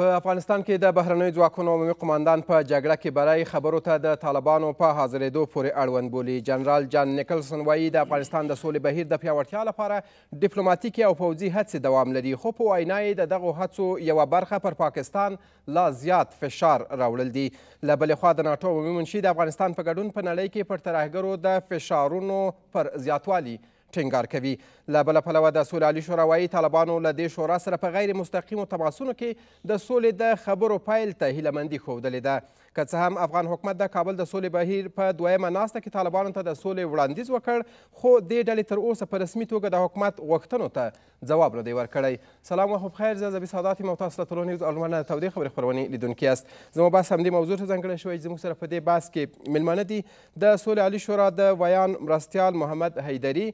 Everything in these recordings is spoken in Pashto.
په افغانستان کې د بهرنیو ځواکونو عمومي قماندان په جګړه کې برای خبرو ته د طالبانو په حاضرېدو پورې اړوند بولي جنرال جان نیکلسن وایي د افغانستان د سولې بهیر د پیاوړتیا لپاره ډیپلوماتیکې او پوځي هڅې دوام لري خو په وینا یې د دغو هڅو یوه برخه پر پاکستان لا زیات فشار راوړل دي له بلې خوا د ناټو عمومي منشي د افغانستان په ګډون په نړۍ کې پر ترهګرو د فشارونو پر زیاتوالي ټینګار کوي له بله پلوه د سولالي شورا وایي طالبانو له دې شورا سره په غیر مستقیمو تماسونو کې د سولې د خبرو پیل ته هیلهمندي ښودلې ده که څه هم افغان حکومت د کابل د سولې بهیر په دویمه ناسته کې طالبانو ته د سولې وړاندیز وکړ خو دې ډلې تر اوسه په رسمي توګه د حکومت غوښتنو ته ځواب نه دی ورکړی سلام وخو بخیر زه زبی سادات یم او تاسو له ټولو نیوز اړمنه تودې خبرې خپرونې لیدونکي یاست زما بحث همدې موضوع ته ځانګړی شوی زموږ سره په دې بحث کې میلمانه دي د سولې عالی شورا د ویان مرستیال محمد حیدري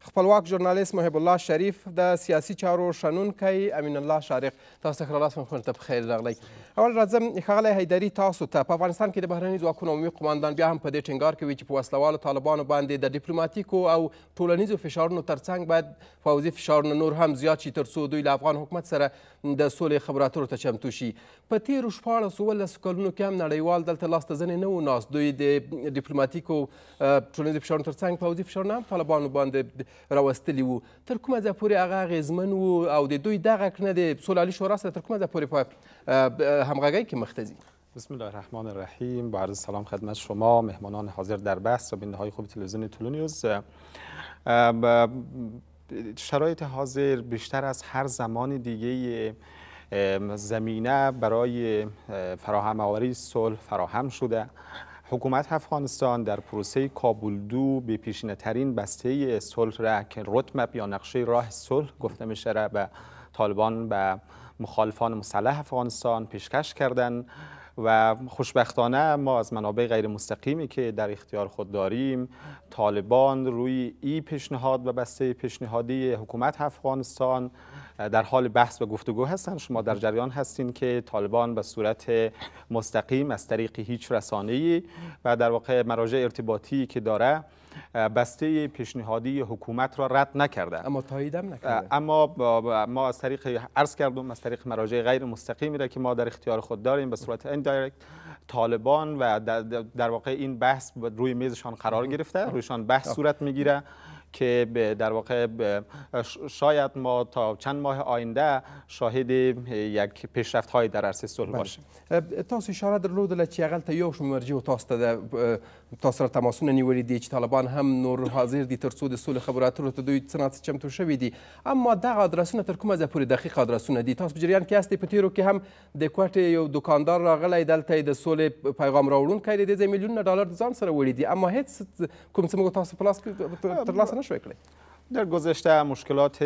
خپلواک ژورنالیست محب الله شریف د سیاسي چارو شنونکی امین الله شارق تاسو ته ښه راغلاست مخونه ته په خیر راغلی اول راځم ښاغلی حیدري تاسو ته په افغانستان کې د بهرني ځواکونو عمومي قماندان بیا هم په دې ټینګار کوي چې په وسلوالو طالبانو باندې د ډیپلوماتیکو او ټولنیزو فشارونو ترڅنګ باید پوځي فشارونه نور هم زیات شي تر څو دوی له افغان حکومت سره د سولې خبراتورو ته چمتو شي په تیرو شپاړسو اوولسو کلونو کې هم نړیوال دلته لاسته ځنې نه و ناست دوی د ډیپلوماتیکو ټولنیزو فشارونو ترڅنګ پوځي فشارونه هم طالبانو باندې راوستلی وو تر کومه ځای پورې هغه و او د دوی دغه کړنه د سولالي شورا سره تر کومه ځای پورې په همغږۍ کې مخته بسم الله الرحمن الرحیم با عرض سلام خدمت شما مهمانان حاضر در بحث و بینده های خوب تلویزیون تولونیوز شرایط حاضر بیشتر از هر زمان دیگه زمینه برای فراهم آوری صلح فراهم شده حکومت افغانستان در پروسه کابل دو به پیشینه ترین بسته صلح را که رتمپ یا نقشه راه صلح گفته میشه و طالبان به مخالفان مسلح افغانستان پیشکش کردند و خوشبختانه ما از منابع غیر مستقیمی که در اختیار خود داریم طالبان روی ای پیشنهاد و بسته پیشنهادی حکومت افغانستان در حال بحث و گفتگو هستند شما در جریان هستین که طالبان به صورت مستقیم از طریق هیچ رسانه‌ای و در واقع مراجع ارتباطی که داره بسته پیشنهادی حکومت را رد نکرده اما تاییدم نکرده اما ما از طریق عرض کردم از طریق مراجع غیر مستقیمی را که ما در اختیار خود داریم به صورت اندایرکت طالبان و در واقع این بحث روی میزشان قرار گرفته رویشان بحث خب. صورت میگیره که در واقع شاید ما تا چند ماه آینده شاهد یک پیشرفت های در عرصه صلح بله. باشیم تاس اشاره در یا شما مرجی و تاسو سره تماسونه نیولي دي چې طالبان هم نور حاضر دي تر څو د سولې خبرو اترو ته دوی څه ناڅه چمتو شوي دي اما دغه ادرسونه تر کومه ځای پورې دقیق ادرسونه دي تاسو په جریان کې یاستئ په تیرو کې هم د کوټې یو دکاندار راغلی دلته یې د سولې پیغام راوړونکی دی دې ځای میلیونونه ډالر د ځان سره وړي دي اما هیڅ کوم څه موږ تاسو په لاس کې ترلاسه نشوی کړی در گذشته مشکلات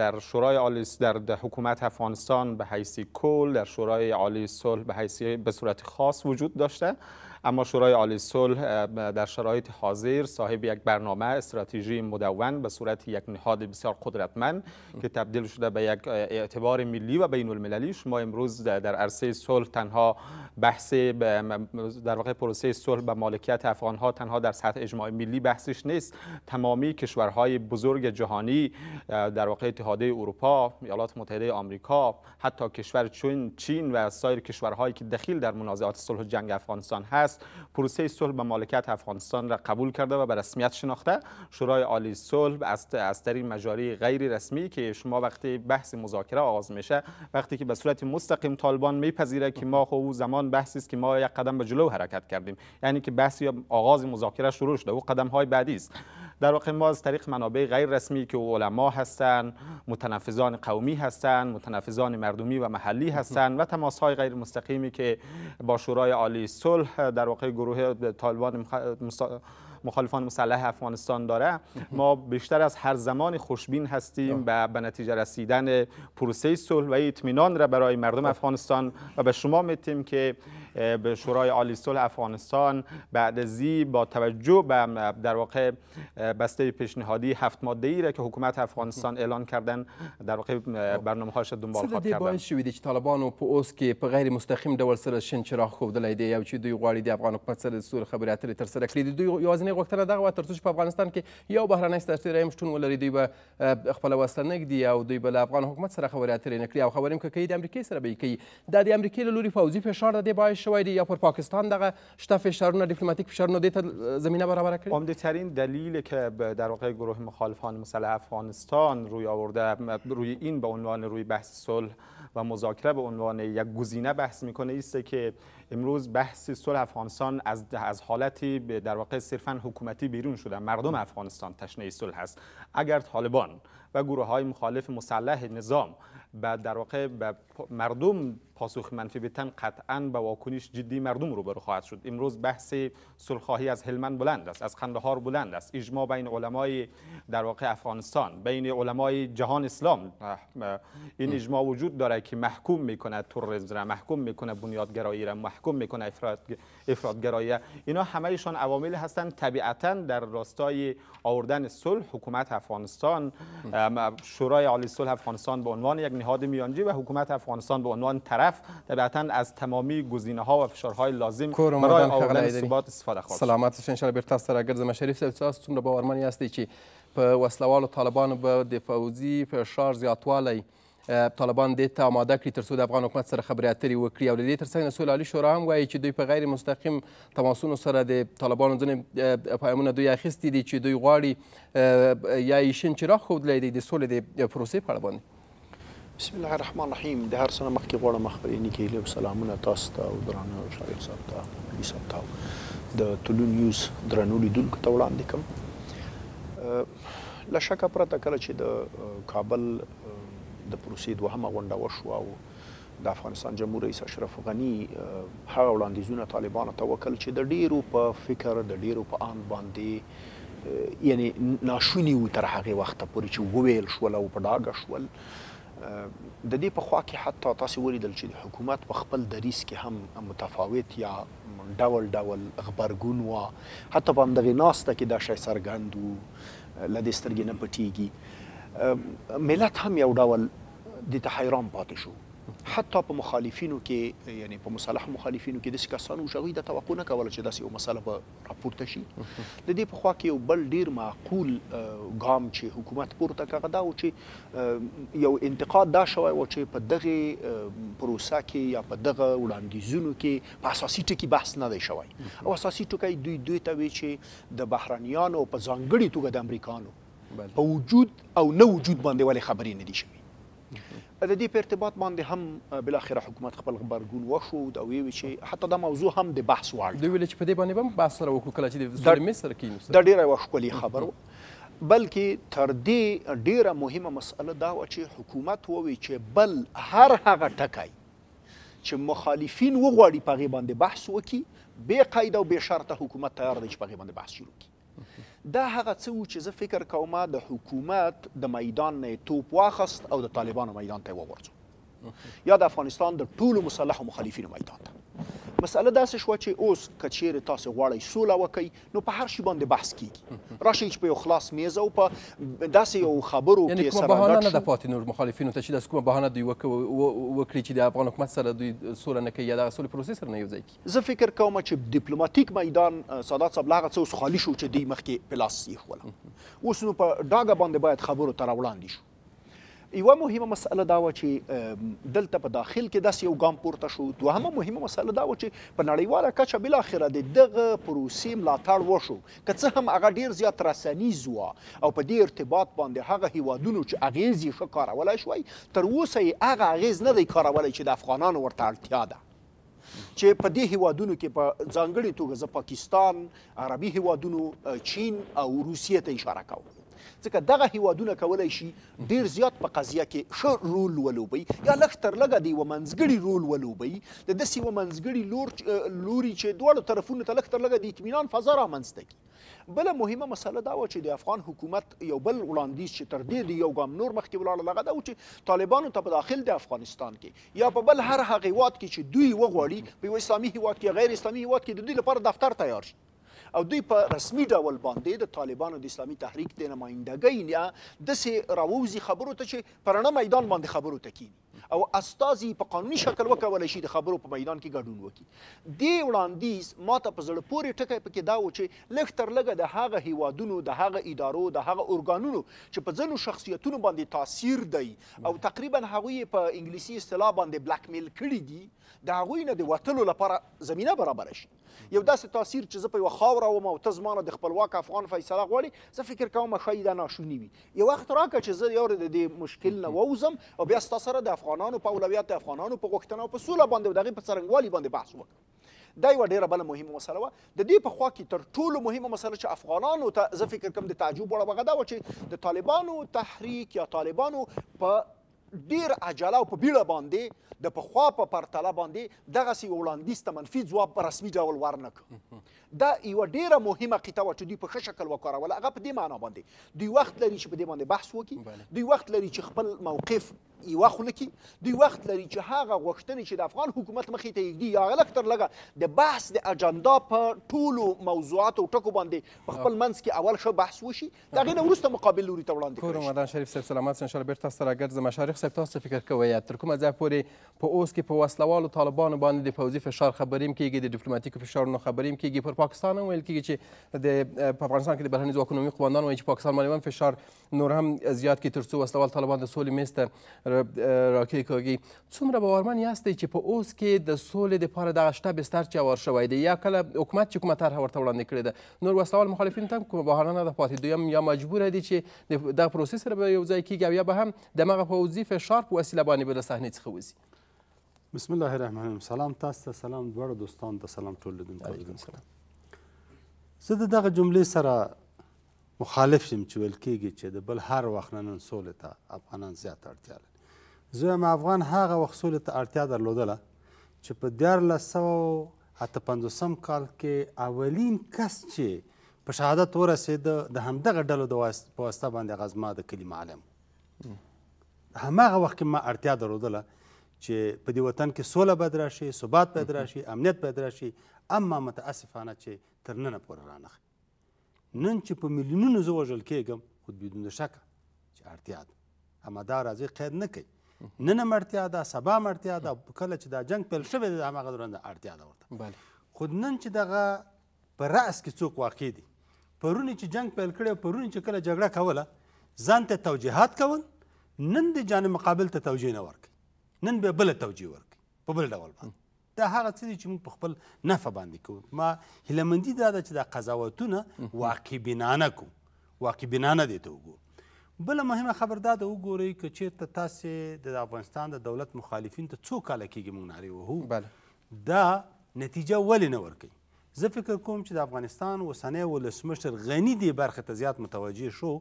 در شورای عالی در حکومت افغانستان به حیثی کل در شورای عالی صلح به حیثی به صورت خاص وجود داشته اما شورای عالی صلح در شرایط حاضر صاحب یک برنامه استراتژی مدون به صورت یک نهاد بسیار قدرتمند که تبدیل شده به یک اعتبار ملی و بین المللی شما امروز در عرصه صلح تنها بحث در واقع پروسه صلح به مالکیت افغان ها تنها در سطح اجماع ملی بحثش نیست تمامی کشورهای بزرگ جهانی در واقع اتحادیه اروپا ایالات متحده آمریکا حتی کشور چین و سایر کشورهایی که دخیل در منازعات صلح جنگ افغانستان هست پروسه صلح به مالکیت افغانستان را قبول کرده و به رسمیت شناخته شورای عالی صلح از از طریق مجاری غیر رسمی که شما وقتی بحث مذاکره آغاز میشه وقتی که به صورت مستقیم طالبان میپذیره که ما او زمان بحثی است که ما یک قدم به جلو حرکت کردیم یعنی که بحث یا آغاز مذاکره شروع شده و قدم های بعدی است در واقع ما از طریق منابع غیر رسمی که علما هستند متنفذان قومی هستند متنفذان مردمی و محلی هستند و تماس های غیر مستقیمی که با شورای عالی صلح در واقع گروه طالبان مخالفان مسلح افغانستان داره ما بیشتر از هر زمان خوشبین هستیم و به نتیجه رسیدن پروسه صلح و اطمینان را برای مردم افغانستان و به شما میتیم که به شورای عالی صلح افغانستان بعد زی با توجه به در واقع بسته پیشنهادی هفت ماده ای را که حکومت افغانستان خب. اعلان کردن در واقع خب. برنامه هاش دنبال خواهد کردن شوید چې و په که کې په غیر مستقیم دول سره شین چراغ خوبدلی دی چې دوی غواړي دی افغان حکومت سره سور خبرې اترې تر سره کړي دوی یوازینۍ غوښتنه دغه په افغانستان کې یو بهرانه سرتیری هم شتون ولری دوی به خپله وسله دی او دوی به افغان حکومت سره خبرې نه او خبریم که کوي د امریکای سره به کوی دا د امریکای لوري فوزی فشار د دې شوی دی یا پر پاکستان دغه شته فشارونه دیپلماتیک فشارونه دیت زمینه برابر کړی عمده ترین دلیل که در واقع گروه مخالفان مسلح افغانستان روی آورده روی این به عنوان روی بحث صلح و مذاکره به عنوان یک گزینه بحث میکنه است که امروز بحث صلح افغانستان از از حالتی در واقع صرفا حکومتی بیرون شده مردم افغانستان تشنه صلح هست اگر طالبان و گروه های مخالف مسلح نظام به در واقع مردم پاسخ منفی بدن قطعا به واکنش جدی مردم رو خواهد شد امروز بحث صلحخواهی از هلمند بلند است از قندهار بلند است اجماع بین علمای در واقع افغانستان بین علمای جهان اسلام این اجماع وجود داره که محکوم میکنه تروریسم را محکوم میکنه بنیادگرایی را محکوم میکنه افراد افرادگرایی اینا همهشان عوامل هستند طبیعتا در راستای آوردن صلح حکومت افغانستان شورای عالی صلح افغانستان به عنوان یک نهاد میانجی و حکومت افغانستان به عنوان طرف طرف طبیعتا از تمامی گزینه ها و فشارهای لازم برای آوردن ثبات استفاده خواهد سلامتش ان شاء الله بیرته سره ګرځم شریف صاحب تاسو څومره باورمن یاستئ چې په طالبان به د فوزی فشار زیاتوالی طالبان دې ته آماده کړي تر څو د افغان حکومت سره خبرې اترې وکړي او د دې ترڅنګ علي شورا هم وایي چې دوی په غیر مستقیم تماسونو سره د طالبانو ځینې پیامونه دوی اخیستي دي چې دوی غواړي یا یې شین څراغ ښودلی دی د سولې د پروسې بسم الله الرحمن الرحیم د هر سره مخکې غواړم خبرینې کې له سلامونه تاسو ته او درانه شایع صاحب ته پولیس صاحب ته د ټولو نیوز درنو لیدونکو ته وړاندې کوم لا شک پرته کله چې د کابل د پروسې دوهمه غونډه وشو او د افغانستان جمهور رئیس اشرف غنی هغه وړاندیزونه طالبانو ته وکړ چې د ډیرو په فکر د ډیرو په آن باندې یعنی ناشونی و تر هغه وخت پورې چې وویل شو او په ډاګه شول د دې په خوا کې حتی تاسو ولیدل چې د حکومت په خپل دریس کې هم متفاوت یا ډول ډول خبرګون و حتی په همدغه ناسته کې دا شی سرګند و لدې سترګې نه پټیږي ملت هم یو ډول د حیران پاتې شو حتی په مخالفینو کې یعنی په مصالح مخالفینو کې د کسانو شغوی د توقع نه کول چې داسې یو مسله به راپورته شي د دې په خوا کې یو بل ډیر معقول ګام چې حکومت پورته کړه دا او چې یو انتقاد دا شوی و چې په دغه پروسه کې یا په دغه وړاندیزونو کې په اساسي ټکي بحث نه دی شوی او اساسي ټکي دوی دوی ته وی چې د بهرانيانو په ځانګړي توګه د امریکانو په وجود او نه وجود باندې ولې خبرې نه دي شوی د دې په ارتباط باندې هم بل اخره حکومت خپل غبرګون وښود او وی چې حتی دا موضوع هم د بحث وړ دی ویل چې په دې باندې هم بحث سره وکړو کله چې د سولې مصر کې نو دا ډیره وښکلي خبر و بلکې تر دې ډیره مهمه مسأله دا و چې حکومت ووي چې بل هر هغه ټکی چې مخالفین وغواړي په غیبان باندې بحث وکي به قاعده او به شرط حکومت تیار دی چې په غیبان باندې بحث شروع کړي دا هغه څه و چې زه فکر کوم د حکومت د میدان نه توپ واخست او د طالبانو میدان ته وورځو یا د افغانستان د ټولو مسلح مخالفینو میدان ته مسله داسې شو چې اوس کچیر تاسو غواړئ سوله وکړي نو په هر شی باندې بحث کیږي راشي چې په یو خلاص میز او په داسې یو خبرو کې سره بهانه نه د پاتې نور مخالفینو ته چې د کومه بهانه دوی وکړي چې د افغان حکومت سره دوی سوله نه کوي یا د سولې پروسې سره نه یوځای کیږي زه فکر کوم چې ډیپلوماټیک میدان سادات صاحب لاغه څه خالي شو چې دوی مخکې پلاس یې خوله اوس نو په ډاګه باندې باید خبرو تر وړاندې شو یو مهمه مسله دا و چې دلته په داخل کې داس یو ګام پورته شو دوهمه مهمه مسله دا و چې په نړیواله کچه بل اخره د دغه پروسې ملاتړ وشو که څه هم هغه ډیر زیات رسنیز و او په دې ارتباط باندې هغه هیوادونو چې اغیز یې شو کارولای شوی تر اوسه یې هغه اغیز نه دی کارولای چې د افغانانو ورته اړتیا ده چې په دې هیوادونو کې په ځانګړي توګه ز پاکستان عربي هیوادونو چین او روسیې ته اشاره کوي ځکه دغه هیوادونه کولای شي ډیر زیات په قضیه کې ښه رول ولوبي یا لږ تر لږه د یوه منځګړي رول ولوبي د داسې یوه منځګړي لور لوري چې دواړو طرفونو ته لږ تر لږه د اطمینان فضا رامنځته کړي بله مهمه مسله دا وه چې د افغان حکومت یو بل وړاندیز چې تر دې د یو ګام نور مخکې ولاړل هغه دا و چې طالبانو ته په داخل د افغانستان کې یا په بل هر هغه هیواد کې چې دوی وغواړي په یو اسلامي هیواد کې غیر اسلامي هیواد کې د دوی لپاره دفتر تیار شي او دوی په رسمي ډول باندې د طالبانو د اسلامي تحریک د نمائندګۍ نه د سي راووزي خبرو ته چې پرانه میدان باندې خبرو ته کینی او استاذي په قانوني شکل وکولای شي د خبرو په میدان کې ګډون وکړي دی وړاندیز ماته په زړه پورې ټکی پکې دا و چې لږ تر لږه د هغه هیوادونو د هغه ادارو د هغه ارګانونو چې په ځینو شخصیتونو باندې تاثیر دی او تقریبا هغوی په انګلیسي اصطلاح باندې بلک میل کړي دي د هغوی نه د وتلو لپاره زمینه برابر شي یو داسې تاثیر چې زه په یوه خاوره وم او ته زما نه د خپلواک افغان فیصله غواړي زه فکر کوم ښایي دا ناشوني وي یو وخت راکړه چې زه یاره د دې مشکل نه ووځم او بیا ستا سره د افغان افغانانو په اولویت افغانانو په غوښتنه او په سوله باندې او د هغې په څرنګوالي باندې بحث وکړو دا یوه ډېره بله مهمه مسله وه د دې په خوا کې تر ټولو مهمه مسله چې افغانانو ته زه فکر کوم د تعجب وړه هغه دا وه چې د طالبانو تحریک یا طالبانو په ډیر عجله او په بیړه باندې د پخوا په پرتله باندې دغسې یو وړاندیز ته منفي ځواب په رسمي ډول ورنکړو دا یوه ډیره مهمه قطعه وه چې دوی په ښه شکل وکاروله هغه په دې معنا باندې دوی وخت لري چې په دې باندې بحث وکړي دوی وخت لري چې خپل موقف یو خوله کې دوی وخت لري چې هغه غوښتنې چې د افغان حکومت مخې ته یږدي یا لږ تر لږه د بحث د اجنډا په ټولو موضوعاتو ټکو باندې په خپل منځ کې اول ښه بحث وشي د هغې نه وروسته مقابل لوري ته وړاندې کړي رمضان شریف صاحب سلامت ان شاء الله بیرته سره ګرځم مشارق صاحب تاسو فکر کوئ تر کومه ځای پورې په اوس کې په وسلوالو طالبانو باندې د پوځي فشار خبرې هم کېږي د ډیپلوماتیکو فشارونو خبرې هم کېږي پر پاکستان هم ویل کېږي چې د په افغانستان کې د بهرني ځواکونو قوماندان وایي چې پاکستان باندې هم فشار نور هم زیات کړي تر څو وسلوال طالبان د سولې میز ته راکې کوګي څومره باورمن یاستئ چې په اوس کې د سولې دپاره دغه شته بستر چې هوار شوی دی یا کله حکومت چې کومه طرحه ورته وړاندې کړې ده نور وسلوال مخالفینو ته هم کومه بهانه نه ده پاتې دویم یا مجبوره دي چې دغه پروسې سره به یو ځای کیږي او یا به هم دمغه پوځي فشار په وسیله باندې به له صحنې څخه وځي بسم الله الرحمن الرحیم سلام تاسو ته سلام دواړو دوستانو ته سلام ټول لیدونکو زه د دغه جملې سره مخالف یم چې ویل کیږي چې د بل هر وخت نن سولې ته افغانان زیات اړتیا لري زوی ام افغان هغه وخت سولې ته اړتیا درلودله چې په دیارلس سوه اته پنځوسم کال کې اولین کس چې په شهادت ورسېده د همدغه ډلو د په واسطه باندې هغه زما د کلي معلم هماغه وخت کې ما اړتیا درلودله چې په دې وطن کې سوله باید راشي ثبات باید راشي امنیت باید راشي اما متاسفانه چې تر ننه پورې رانغی نن چې په میلیونونو زه وژل کېږم خو بدون شکه چې اړتیا ده همدا راځي قید نه کوي نن مرتیا دا سبا مرتیا دا کله چې دا جنگ پیل شوی دی هغه دوران ارتیا دا ورته بله خود نن چې دغه پر رأس کې څوک واقع دي پرونی چې جنگ پیل کړی پرونی چې کله جګړه کوله ځان ته توجیهات کول نن د جانب مقابل ته توجیه نه ورکي نن به بل توجیه ورکي په بل ډول باندې دا هغه څه دي چې موږ په خپل نفع باندې کوو ما هیلهمندي دا ده چې دا قضاوتونه واقع بینانه کو واقع بینانه دې ته وګورو بل مهمه خبر دا د وګورئ که چیرته تاسې د افغانستان د دولت مخالفین ته څو کاله کېږي موږ نارې وهو بله دا نتیجه ولې نه ورکوي زه فکر کوم چې د افغانستان اوسنی ولسمشر غني دې برخې ته زیات متوجه شو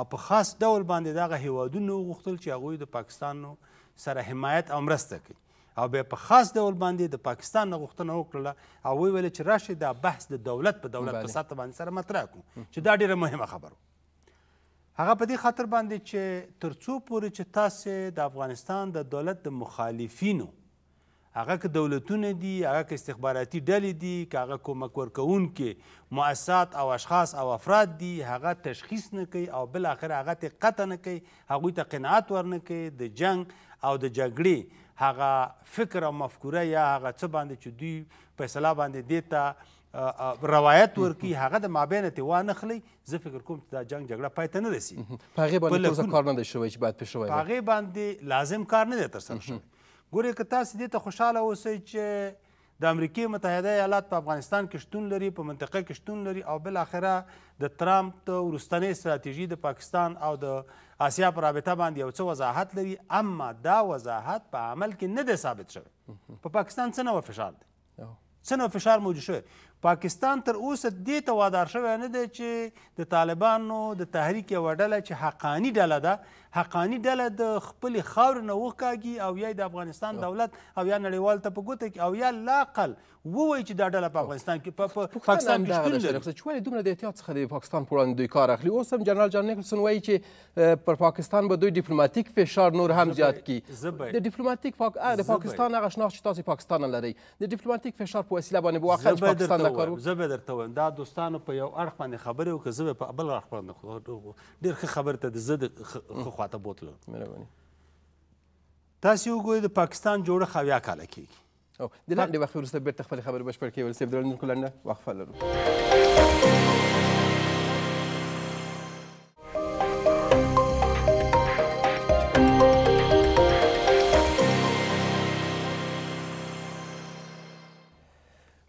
او په خاص ډول باندې دغه هیوادونو غوښتل چې هغوی د پاکستان سره حمایت او مرسته کوي او بیا په خاص ډول باندې د پاکستان نه غوښتنه وکړله او ویې ویل چې راشئ دا بحث د دولت په دولت په سطح باندې سره مطرح کړو چې دا ډېره مهمه خبره هغه په دې خاطر باندې چې ترڅو پورې چې تاسو د افغانستان د دولت د مخالفینو هغه که دولتونه دي هغه که استخباراتي ډلې دي که هغه کومک ورکوونکې مؤسسات او اشخاص او افراد دي هغه تشخیص نه کوي او بالاخره هغه ته قطع نه کوي هغوی ته قناعت ورنه کوي د جنگ او د جګړې هغه فکر او مفکوره یا هغه څه باندې چې دوی فیصله باندې دې ته روایت ورکی هغه د مابین ته وانه خلی زه فکر کوم چې دا جنگ جګړه پای ته نه رسی په هغه باندې تر کار نه دی شوی چې باید پې شوی په هغه باندې لازم کار نه دی تر سره شوی ګورې که تاسو دې ته خوشاله اوسئ چې د امریکای متحده ایالات په افغانستان کې شتون لري په منطقه کې شتون لري او بل اخره د ترامپ د ورستنې استراتیژي د پاکستان او د آسیا پر رابطه باندې یو څه وضاحت لري اما دا وضاحت په عمل کې نه دی ثابت شوی په پا پاکستان څه نوی فشار دی څه نوی فشار موجود شوی پاکستان تر اوسه دې ته وادار شوی نه دی چې د طالبانو د تحریک یوه ډله چې حقانی ډله ده حقانی ډله د خپل خاور نه وکاږي او یا د افغانستان دولت او یا نړیوال ته په ګوته کې او یا لاقل ووایي چې دا ډله په افغانستان کې په پاکستان کې شتون لري چې ولې دومره د احتیاط څخه د پاکستان پر وړاندې دوی کار اخلي اوس هم جنرال جان نیکلسون وایي چې پر پاکستان به دوی ډیپلوماتیک فشار نور هم زیات کړي د ډیپلوماتیک پاک د پاکستان هغه شناخت چې تاسو پاکستان لري د ډیپلوماتیک فشار په وسیله باندې واقعا پاکستان نه کار زه به درته وایم دا دوستانو په یو اړخ باندې خبرې وکړه زه به په بل اړخ باندې ډېر ښه خبر ته د زه خواته بوتلو مهرباني تاسو وګورئ د پاکستان جوړه اویا کاله کېږي او د لاندې وخت وروسته بیرته خپل خبر بشپړ کوي ولسیب درنه کولنه وقفه لرو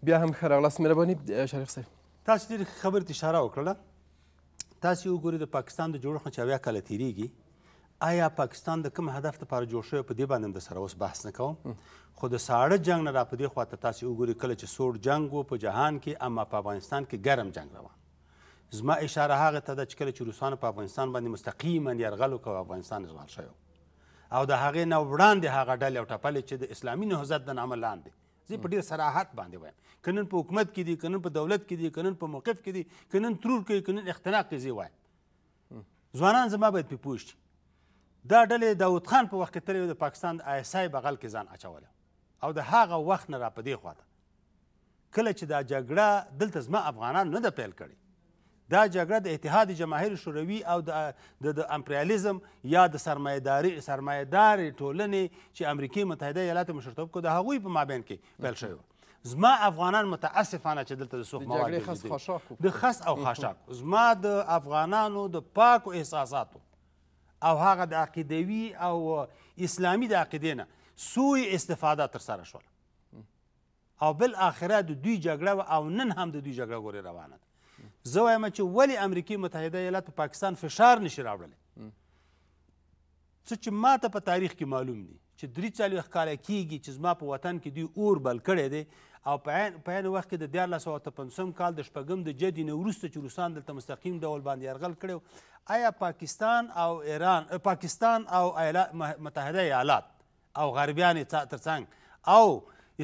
بیا هم ښه راغلاست مهرباني شریف صاحب تاسو ډېرې خبرې ته اشاره وکړله تاسو وګورئ د پاکستان د جوړښت نه چې اویا کاله تېرېږي آیا پاکستان د کوم هدف لپاره جوړ شوی په دې باندې د سره اوس بحث نه کوم خو د ساړه جنگ نه را په دې خواته تاسې وګورئ کله چې سوړ جنگ و په جهان کې اما په افغانستان کې ګرم جنگ روان زما اشاره هغه ته ده چې کله چې روسانو په افغانستان باندې مستقیما یرغل وکړ افغانستان اشغال شوی او د هغې نه وړاندې هغه ډلې او ټپلې چې د اسلامي نهضت د نامه لاندې زه په ډیر صراحت باندې وایم کنن په حکومت کې دي کنن په دولت کې دي کنن په موقف کې دي کنن ترور کوي کنن اختناق کې زی وایم ځوانان زما باید پې پوه شي دا ډلې داود خان په وخت کې تلې د پاکستان د آی سای بغل کې ځان اچوله او د هغه وخت نه را په دې خواته کله چې دا جګړه دلته زما افغانان نه ده پیل کړې دا جګړه د اتحاد جماهیر شوروي او د د امپریالیزم یا د سرمایداري سرمایدار ټولنې چې امریکای متحده ایالات مشرتوب کو د هغوی په مابین کې پیل شوی زما افغانان متاسفانه چې دلته د سوخ مواد د خس او خاشاک زما د افغانانو د پاکو احساساتو او هغه د عقیدوي او اسلامي د عقیدې نه سوء استفاده ترسره شوله او بالاخره د دوی جګړه او نن هم د دوی جګړه ګورې روانه ده زه وایم چې ولې امریکې متحده ایالات په پاکستان فشار نشي راوړلی څه چې ماته په تاریخ کې معلوم دي چې درې څلوېښت کاله کېږي چې زما په وطن کې دوی اور بل کړی دی او په عین په عین وخت کې د دیارلس سوه اته پنځم کال د شپږم د جدې نه وروسته چې روسان دلته مستقیم ډول باندې یرغل کړی آیا پاکستان او ایران پاکستان او متحده ایالات او غربیان ترڅنګ او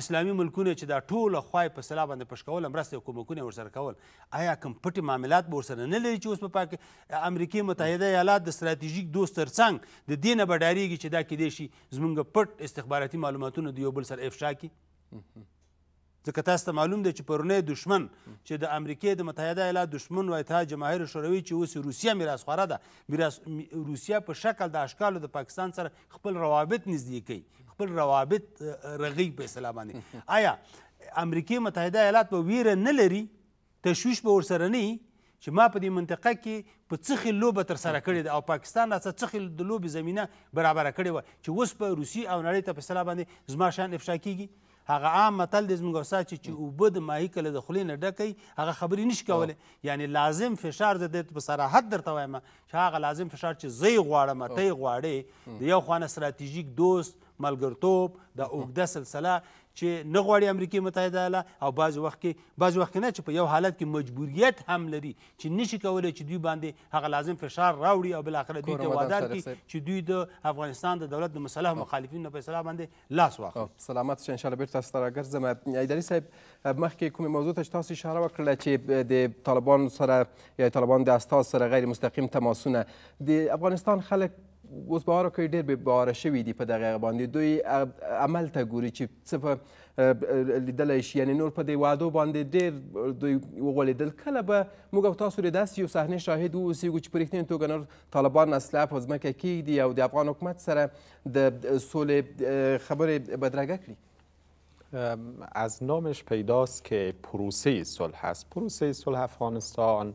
اسلامي ملکونه چې دا ټوله خوای په سلا باندې پشکول مرستې او کومکونه ورسره کول آیا کوم پټې معاملات به ورسره نه لري چې اوس په پاک امریکې متحده ایالات د ستراتیژیک دوست ترڅنګ د دې نه به ډارېږي چې دا کیدای شي زموږ پټ استخباراتي معلوماتونه د یو بل سره افشا کړي ځکه تاسو ته معلوم دی چې پرونی دشمن چې د امریکې د متحده ایالات دشمن وای ته جماهیر شوروي چې اوس روسیه میراثخواره ده میراث روسیه په شکل د اشکالو د پاکستان سره خپل روابط نږدې کوي خپل روابط رغي په اسلام باندې آیا امریکای متحده ایالات به ویره نه لري تشویش به ورسره نه چې ما په دې منطقه کې په څخه لوبه تر سره کړې ده او پاکستان راڅه څخه د لوبې زمينه برابر کړې و چې اوس په روسي او نړۍ ته په اسلام باندې زما شان افشا کیږي هغه عام متل د زموږ استاد چې چې اوبه د ماهي کله د خولې نه ډکی هغه خبرې نشي کولی یعنی لازم فشار زه درته په صراحت درته وایم چې هغه لازم فشار چې زه یې غواړم ته یې غواړې د یو خوا نه ستراتیژیک دوست ملګرتوب د اوږده سلسله چې نه غواړي امریکای متحده ایالات او بعض وخت کې بعض وخت نه چې په یو حالت کې مجبوریت هم لري چې نشي کولای چې دوی باندې هغه لازم فشار راوړي او بل اخر دوی ته وادار کی چې دوی د افغانستان د دولت د مصالح مخالفینو په اصلاح باندې لاس واخلي سلامت شئ ان شاء الله بیرته ستاره ګرځم ایدری صاحب مخکې کوم موضوع ته تاسو اشاره وکړه چې د طالبان سره یا طالبان د استاز سره غیر مستقیم تماسونه د افغانستان خلک اوس په هر کې ډېر بې باوره شوي دي په دغه باندې دوی عمل ته ګوري چې څه په لیدلی شي یعنې نور په دې وعدو باندې ډېر دوی وغولیدل کله به موږ او تاسو د داسې یو صحنې شاهد واوسېږو چې په رښتینې توګه نور طالبان اسلحه په ځمکه کېږدي او د افغان حکومت سره د سولې خبرې بدرګه کړي از نامش پیداست که پروسه صلح است پروسه صلح افغانستان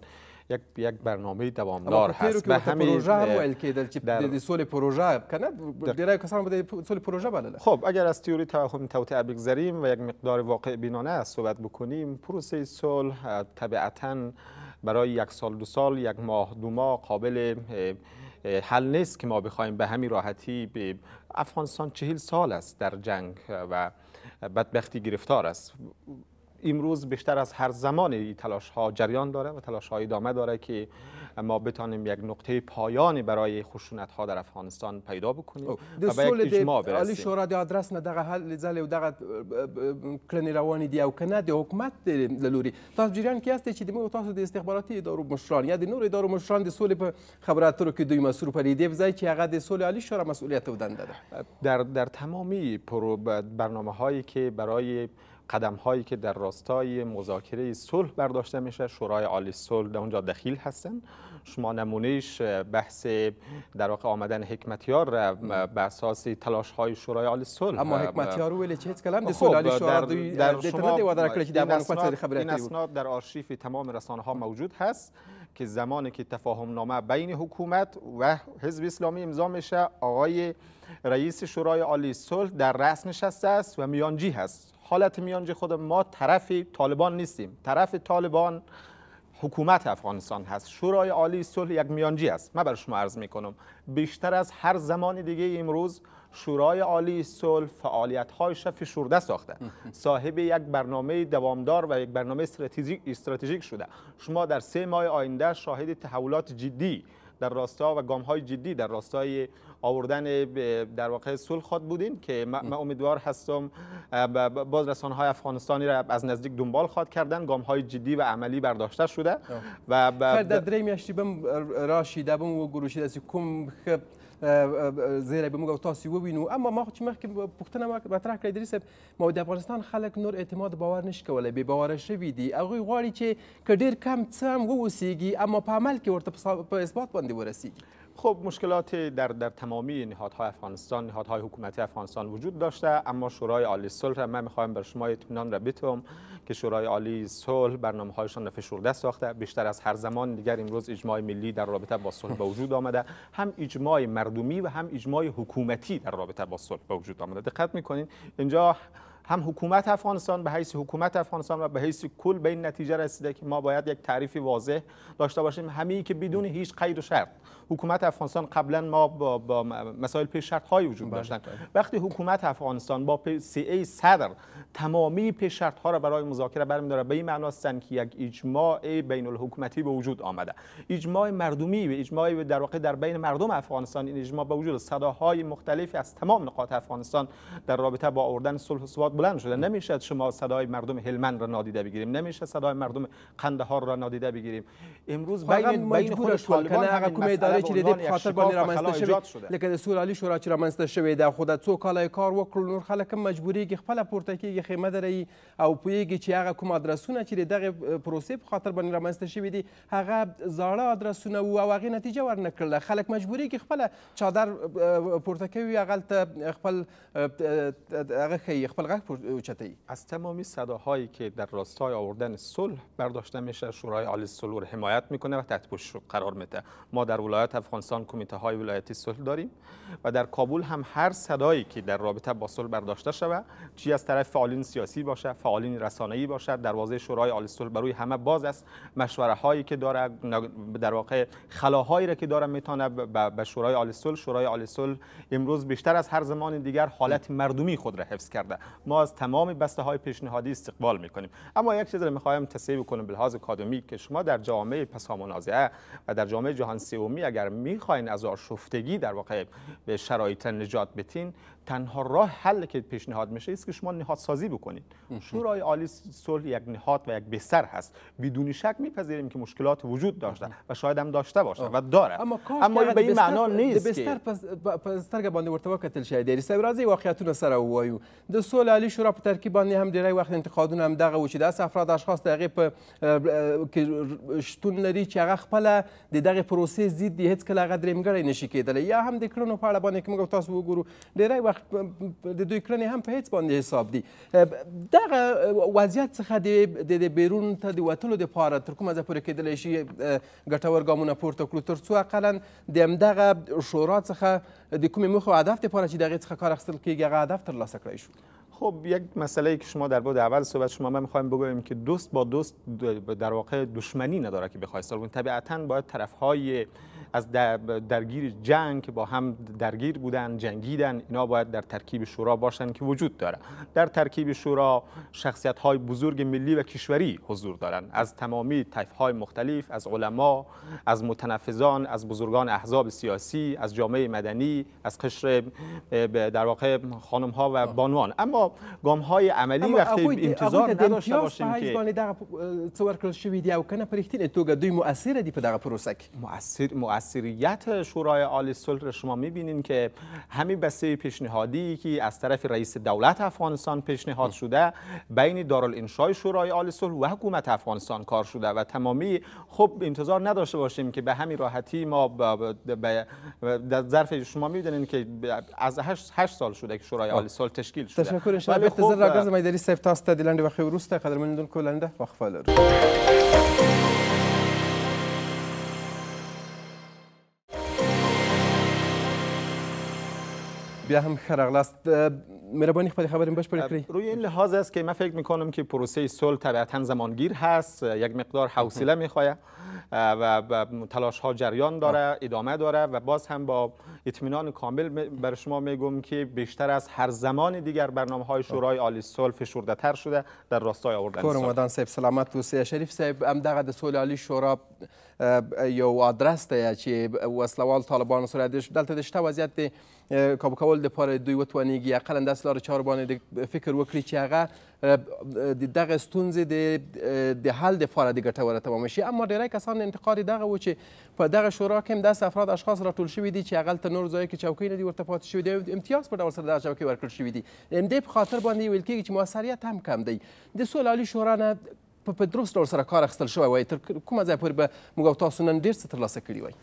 یک یک برنامه دوامدار خب هست و همین پروژه هم در سول پروژه کنه دیره کسان بده سول پروژه خب اگر از تئوری توهم توتع بگذریم و یک مقدار واقع بینانه است صحبت بکنیم پروسه صلح طبیعتا برای یک سال دو سال یک ماه دو ماه قابل حل نیست که ما بخوایم به همین راحتی به افغانستان چهل سال است در جنگ و بدبختی گرفتار است امروز بیشتر از هر زمان تلاش ها جریان داره و تلاش های ادامه داره که ما بتانیم یک نقطه پایانی برای خشونت ها در افغانستان پیدا بکنیم و به یک اجماع برسیم شورا د آدرس نه دغه حل او دغه کړنې روانی دی او کنه د حکومت لوري تاسو جریان کې هسته چې د مو تاسو د استخباراتي ادارو مشران یا د نورو ادارو مشران د سولې په خبرو اترو کې دوی مسئول پرې دی ځای چې هغه د سولې علی شورا مسئولیت او ده در در تمامی برنامه هایی که برای قدم هایی که در راستای مذاکره صلح برداشته میشه شورای عالی صلح در اونجا دخیل هستن شما نمونهش بحث در واقع آمدن حکمتیار را به اساس تلاش های شورای عالی صلح اما حکمتیار ولی چه کلام خب، در صلح در, در, در شما در این اسناد در آرشیف تمام رسانه ها موجود هست که زمانی که تفاهم نامه بین حکومت و حزب اسلامی امضا میشه آقای رئیس شورای عالی صلح در رأس نشسته است و میانجی هست حالت میانج خود ما طرفی طالبان نیستیم طرف طالبان حکومت افغانستان هست شورای عالی صلح یک میانجی است من بر شما عرض می بیشتر از هر زمان دیگه امروز شورای عالی صلح فعالیت‌هایش فشرده ساخته صاحب یک برنامه دوامدار و یک برنامه استراتژیک استراتژیک شده شما در سه ماه آینده شاهد تحولات جدی در راستا و های جدی در راستای آوردن در واقع صلح خواد بودیم که من امیدوار هستم باز رسانه های افغانستانی را از نزدیک دنبال خواد کردن گام های جدی و عملی برداشته شده و در دریم به بم راشیده بم و گروشیده سی کم خب زیره به موږ تاسی اما ما چې مخکې پوښتنه مطرح کړې درې افغانستان خلک نور اعتماد باور نشي کولی بې باوره شوي دي هغوی چې که ډېر کم څه هم اما په عمل کې ورته په اثبات باندې ورسیږي خب مشکلات در در تمامی نهادهای افغانستان نهادهای حکومتی افغانستان وجود داشته اما شورای عالی صلح را من میخوام بر شما اطمینان را بتم که شورای عالی صلح برنامه هایشان را فشرده ساخته بیشتر از هر زمان دیگر امروز اجماع ملی در رابطه با صلح به وجود آمده هم اجماع مردمی و هم اجماع حکومتی در رابطه با صلح به وجود آمده دقت میکنین اینجا هم حکومت افغانستان به حیث حکومت افغانستان و به حیث کل به این نتیجه رسیده که ما باید یک تعریف واضح داشته باشیم همه که بدون هیچ قید و شرط حکومت افغانستان قبلا ما با, مسائل پیش شرط های وجود بله، داشتن بله. وقتی حکومت افغانستان با سی صدر تمامی پیش شرط ها را برای مذاکره برمی‌داره به این معنا هستند که یک اجماع بین الحکومتی به وجود آمده اجماع مردمی و اجماع در واقع در بین مردم افغانستان این اجماع به وجود صداهای مختلفی از تمام نقاط افغانستان در رابطه با آوردن صلح و بلند شدن نمیشه شما صدای مردم هلمند را نادیده بگیریم نمیشه صدای مردم قندهار را نادیده بگیریم امروز بین بین خود طالبان هغه کومې ادارې چې د خاطر باندې رامنځته شوې لکه د سورالی شورا چې رامنځته شوې ده خو د څو کاله کار وکړو نور خلک هم مجبوریږي خپله پورته کېږي خیمه دروي او پوهیږي چې هغه کوم ادرسونه چې د دغې پروسې په خاطر باندې رامنځته شوي دي هغه زاړه ادرسونه وو او هغې نتیجه ورنه کړله خلک مجبوریږي خپله چادر پورته کوي هغه هلته خپل هغه ښیي خپل غږ ای از تمامی صداهایی که در راستای آوردن صلح برداشته میشه شورای عالی صلح رو حمایت میکنه و تحت پوش قرار میده ما در ولایت افغانستان کمیته های ولایتی صلح داریم و در کابل هم هر صدایی که در رابطه با صلح برداشته شوه چی از طرف فعالین سیاسی باشه فعالین رسانه‌ای باشه دروازه شورای عالی صلح بروی همه باز است مشوره هایی که داره در واقع خلاهایی را که داره میتونه به شورای عالی صلح شورای عالی صلح امروز بیشتر از هر زمان دیگر حالت مردمی خود را حفظ کرده ما از تمام بسته های پیشنهادی استقبال کنیم. اما یک چیز رو میخوایم تصحیح بکنم به لحاظ کادمی که شما در جامعه پس منازعه و در جامعه جهان سومی اگر میخواین از آشفتگی در واقع به شرایط نجات بتین تنها راه حل که پیشنهاد میشه است که شما نهاد سازی بکنید شورای عالی صلح یک نهاد و یک بستر هست بدون شک میپذیریم که مشکلات وجود داشته و شاید هم داشته باشه و داره اما, اما به این معنا نیست بستر بستر باندې ورته وکتل شاید د یعنی راځي واقعیتونه سره وایو د صلح عالی شورا په ترکیب باندې هم ډیری وخت انتقادونه هم دغه و چې افراد اشخاص دغه په شتون لري چې هغه خپل د دغه پروسې ضد هیڅ کله غدریم نشي یا هم د کړنو په اړه باندې کوم تاسو وګورو ډیری وخت د دوی کړنې هم په هیڅ باندې حساب دي دغه وضعیت څخه د بیرون ته د وتلو پاره تر کومه ځای پورې کیدلی شي ګټور ګامونه پورته کړو تر څو اقلا د همدغه شورا څخه د کومې موخې او هدف دپاره چې د هغې څخه کار اخیستل کېږي هغه هدف ترلاسه کړی شو خب یک مسئله ای که شما در بود اول صحبت شما من میخوایم بگویم که دوست با دوست در واقع دشمنی نداره که بخوای سال باید طرف های از درگیر جنگ با هم درگیر بودن جنگیدن اینا باید در ترکیب شورا باشن که وجود داره در ترکیب شورا شخصیت های بزرگ ملی و کشوری حضور دارند از تمامی طیف های مختلف از علما از متنفذان از بزرگان احزاب سیاسی از جامعه مدنی از قشر در واقع خانم ها و بانوان اما گام های عملی وقتی انتظار نداشته باشیم که دوی مؤثره دی مؤثر مؤثریت شورای عالی را شما میبینین که همین بسته پیشنهادی که از طرف رئیس دولت افغانستان پیشنهاد شده بین دارالانشای شورای عالی صلح و حکومت افغانستان کار شده و تمامی خب انتظار نداشته باشیم که به همین راحتی ما در ظرف شما میدونین که از 8 سال شده که شورای عالی صلح تشکیل شده تشکر شما به خب... راگز میدری سفت تاست دیلند و خیروست قدر من دون و وقفه بیا هم خبریم باش روی این لحاظ است که من فکر میکنم که پروسه صلح طبیعتا زمانگیر هست یک مقدار حوصله میخواد و تلاش ها جریان داره ادامه داره و باز هم با اطمینان کامل بر شما میگم که بیشتر از هر زمان دیگر برنامه های شورای عالی صلح فشرده تر شده در راستای آوردن صلح سلامت و شریف صاحب هم دغه د صلح عالی شورا یو آدرس دی چې وسلوال طالبانو سره دلته د شته وضعیت دی کابو کول دپاره دوی وتوانیږي اقلا داسې لارې چارو باندې فکر وکړي چې هغه د دغه ستونزې د حل دپاره د ګټوره تمامه شي اما ډیری کسان انتقاد یې دغه و چې په دغه شورا کې هم داسې افراد اشخاص راټول شوي دي چې هغه هلته نور ځایو کې چوکۍ نه دي ورته پاتې شوي دي امتیاز په ډول سره دغه چوکۍ ورکړل شوي دي همدې په خاطر باندې ویل کېږي چې موثریت هم کم دی د سولالي شورا نه په په درست ډول سره کار اخیستل شوی وای تر کومه ځای پورې به موږ او تاسو نن ډېر څه ترلاسه کړي وای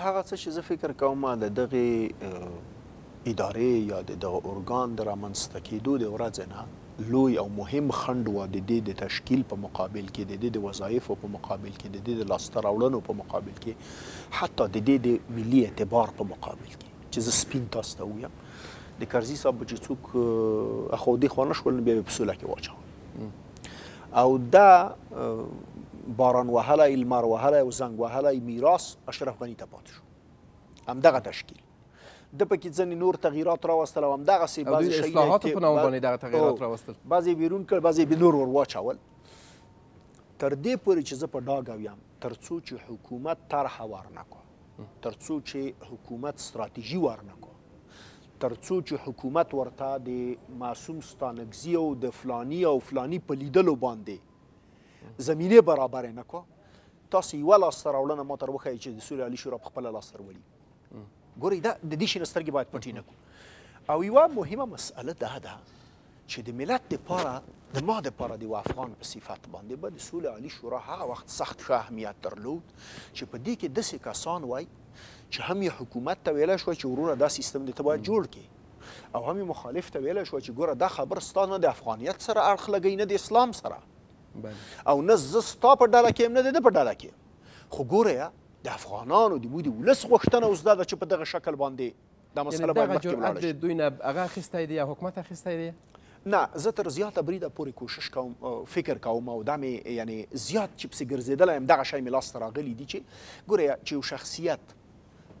هغه څه چې زه فکر کوم د دغې ادارې یا د دغه ارګان د رامنځته کېدو د ورځې نه لوی او مهم خنډ و د دې د تشکیل په مقابل کې د دې د وظایفو په مقابل کې د دې د لاسته راوړنو په مقابل کې حتی د دې د ملي اعتبار په مقابل کې چې زه سپین تاسو ته وایم د کرزي صاحب چې څوک اخو دي خو نه شول بیا په سوله کې واچو او دا باران وهلی لمر وهلی او زنګ وهلی میراث اشرف غني ته پاتې شو همدغه تشکیل د پکې ځنې نور تغییرات راوستل او همدغه سي بعضي شیان اصلاحات په نوم باندې دغه تغییرات راوستل بعضي بیرون کړ بعضي به نور ور واچول تر دې پورې چې زه په ډاګ ویم تر څو چې حکومت طرح ورنکو تر څو چې حکومت ستراتیژي ورنکو ترڅو چې حکومت ورته د معصوم ستانګزی او د فلانی او فلانی په لیدلو باندې زمینه برابر نه کو تاسو یو لاس راولنه مو تر وخی چې د سولې علي شورا په خپل لاس ولي ګوري دا د دې شي نسترګي باید پټینه کو او یو مهمه مسأله ده ده چې د ملت لپاره د ما لپاره د افغان په صفت باندې به با د سولې عالی شورا هغه وخت سخت ښه اهمیت درلود چې په دې کې داسې کسان وای چې هم یې حکومت ته ویله شوه چې وروره دا سیستم دې ته باید جوړ کړي او هم مخالف ته ویله شوه چې ګوره دا خبر ستا نه د افغانیت سره اړخ لګوي نه د اسلام سره او نه زه ستا په ډله کې یم نه د ده په ډله کې خو ګوره د افغانانو د مو د ولس غوښتنه اوس دا ده چې په دغه شکل باندې دا مسله باید مخکې ولاړه شي دوی نه هغه اخیستی دی یا حکومت اخیستی دی نه زه تر زیاته بریده پورې کوشش کوم فکر کوم او دا مې یعنی زیات چې پسې ګرځېدلی یم دغه شی مې لاسته راغلی دي چې ګوره چې یو شخصیت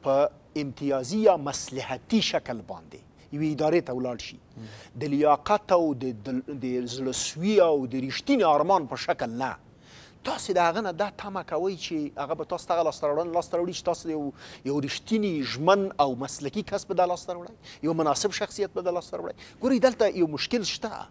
په امتیازي یا مصلحتي شکل باندې یوې ادارې ته ولاړ شي د لیاقت او د زړهسوي او د رښتینې آرمان په شکل نه تاسو د هغه نه دا تمه کوئ چې هغه به تاسو ته لاسته راوړنه لاسته راوړي چې تاسو یو یو رښتینی ژمن او مسلکي کس به دا لاسته راوړئ یو مناسب شخصیت به دا لاسته راوړئ ګورئ دلته یو مشکل شته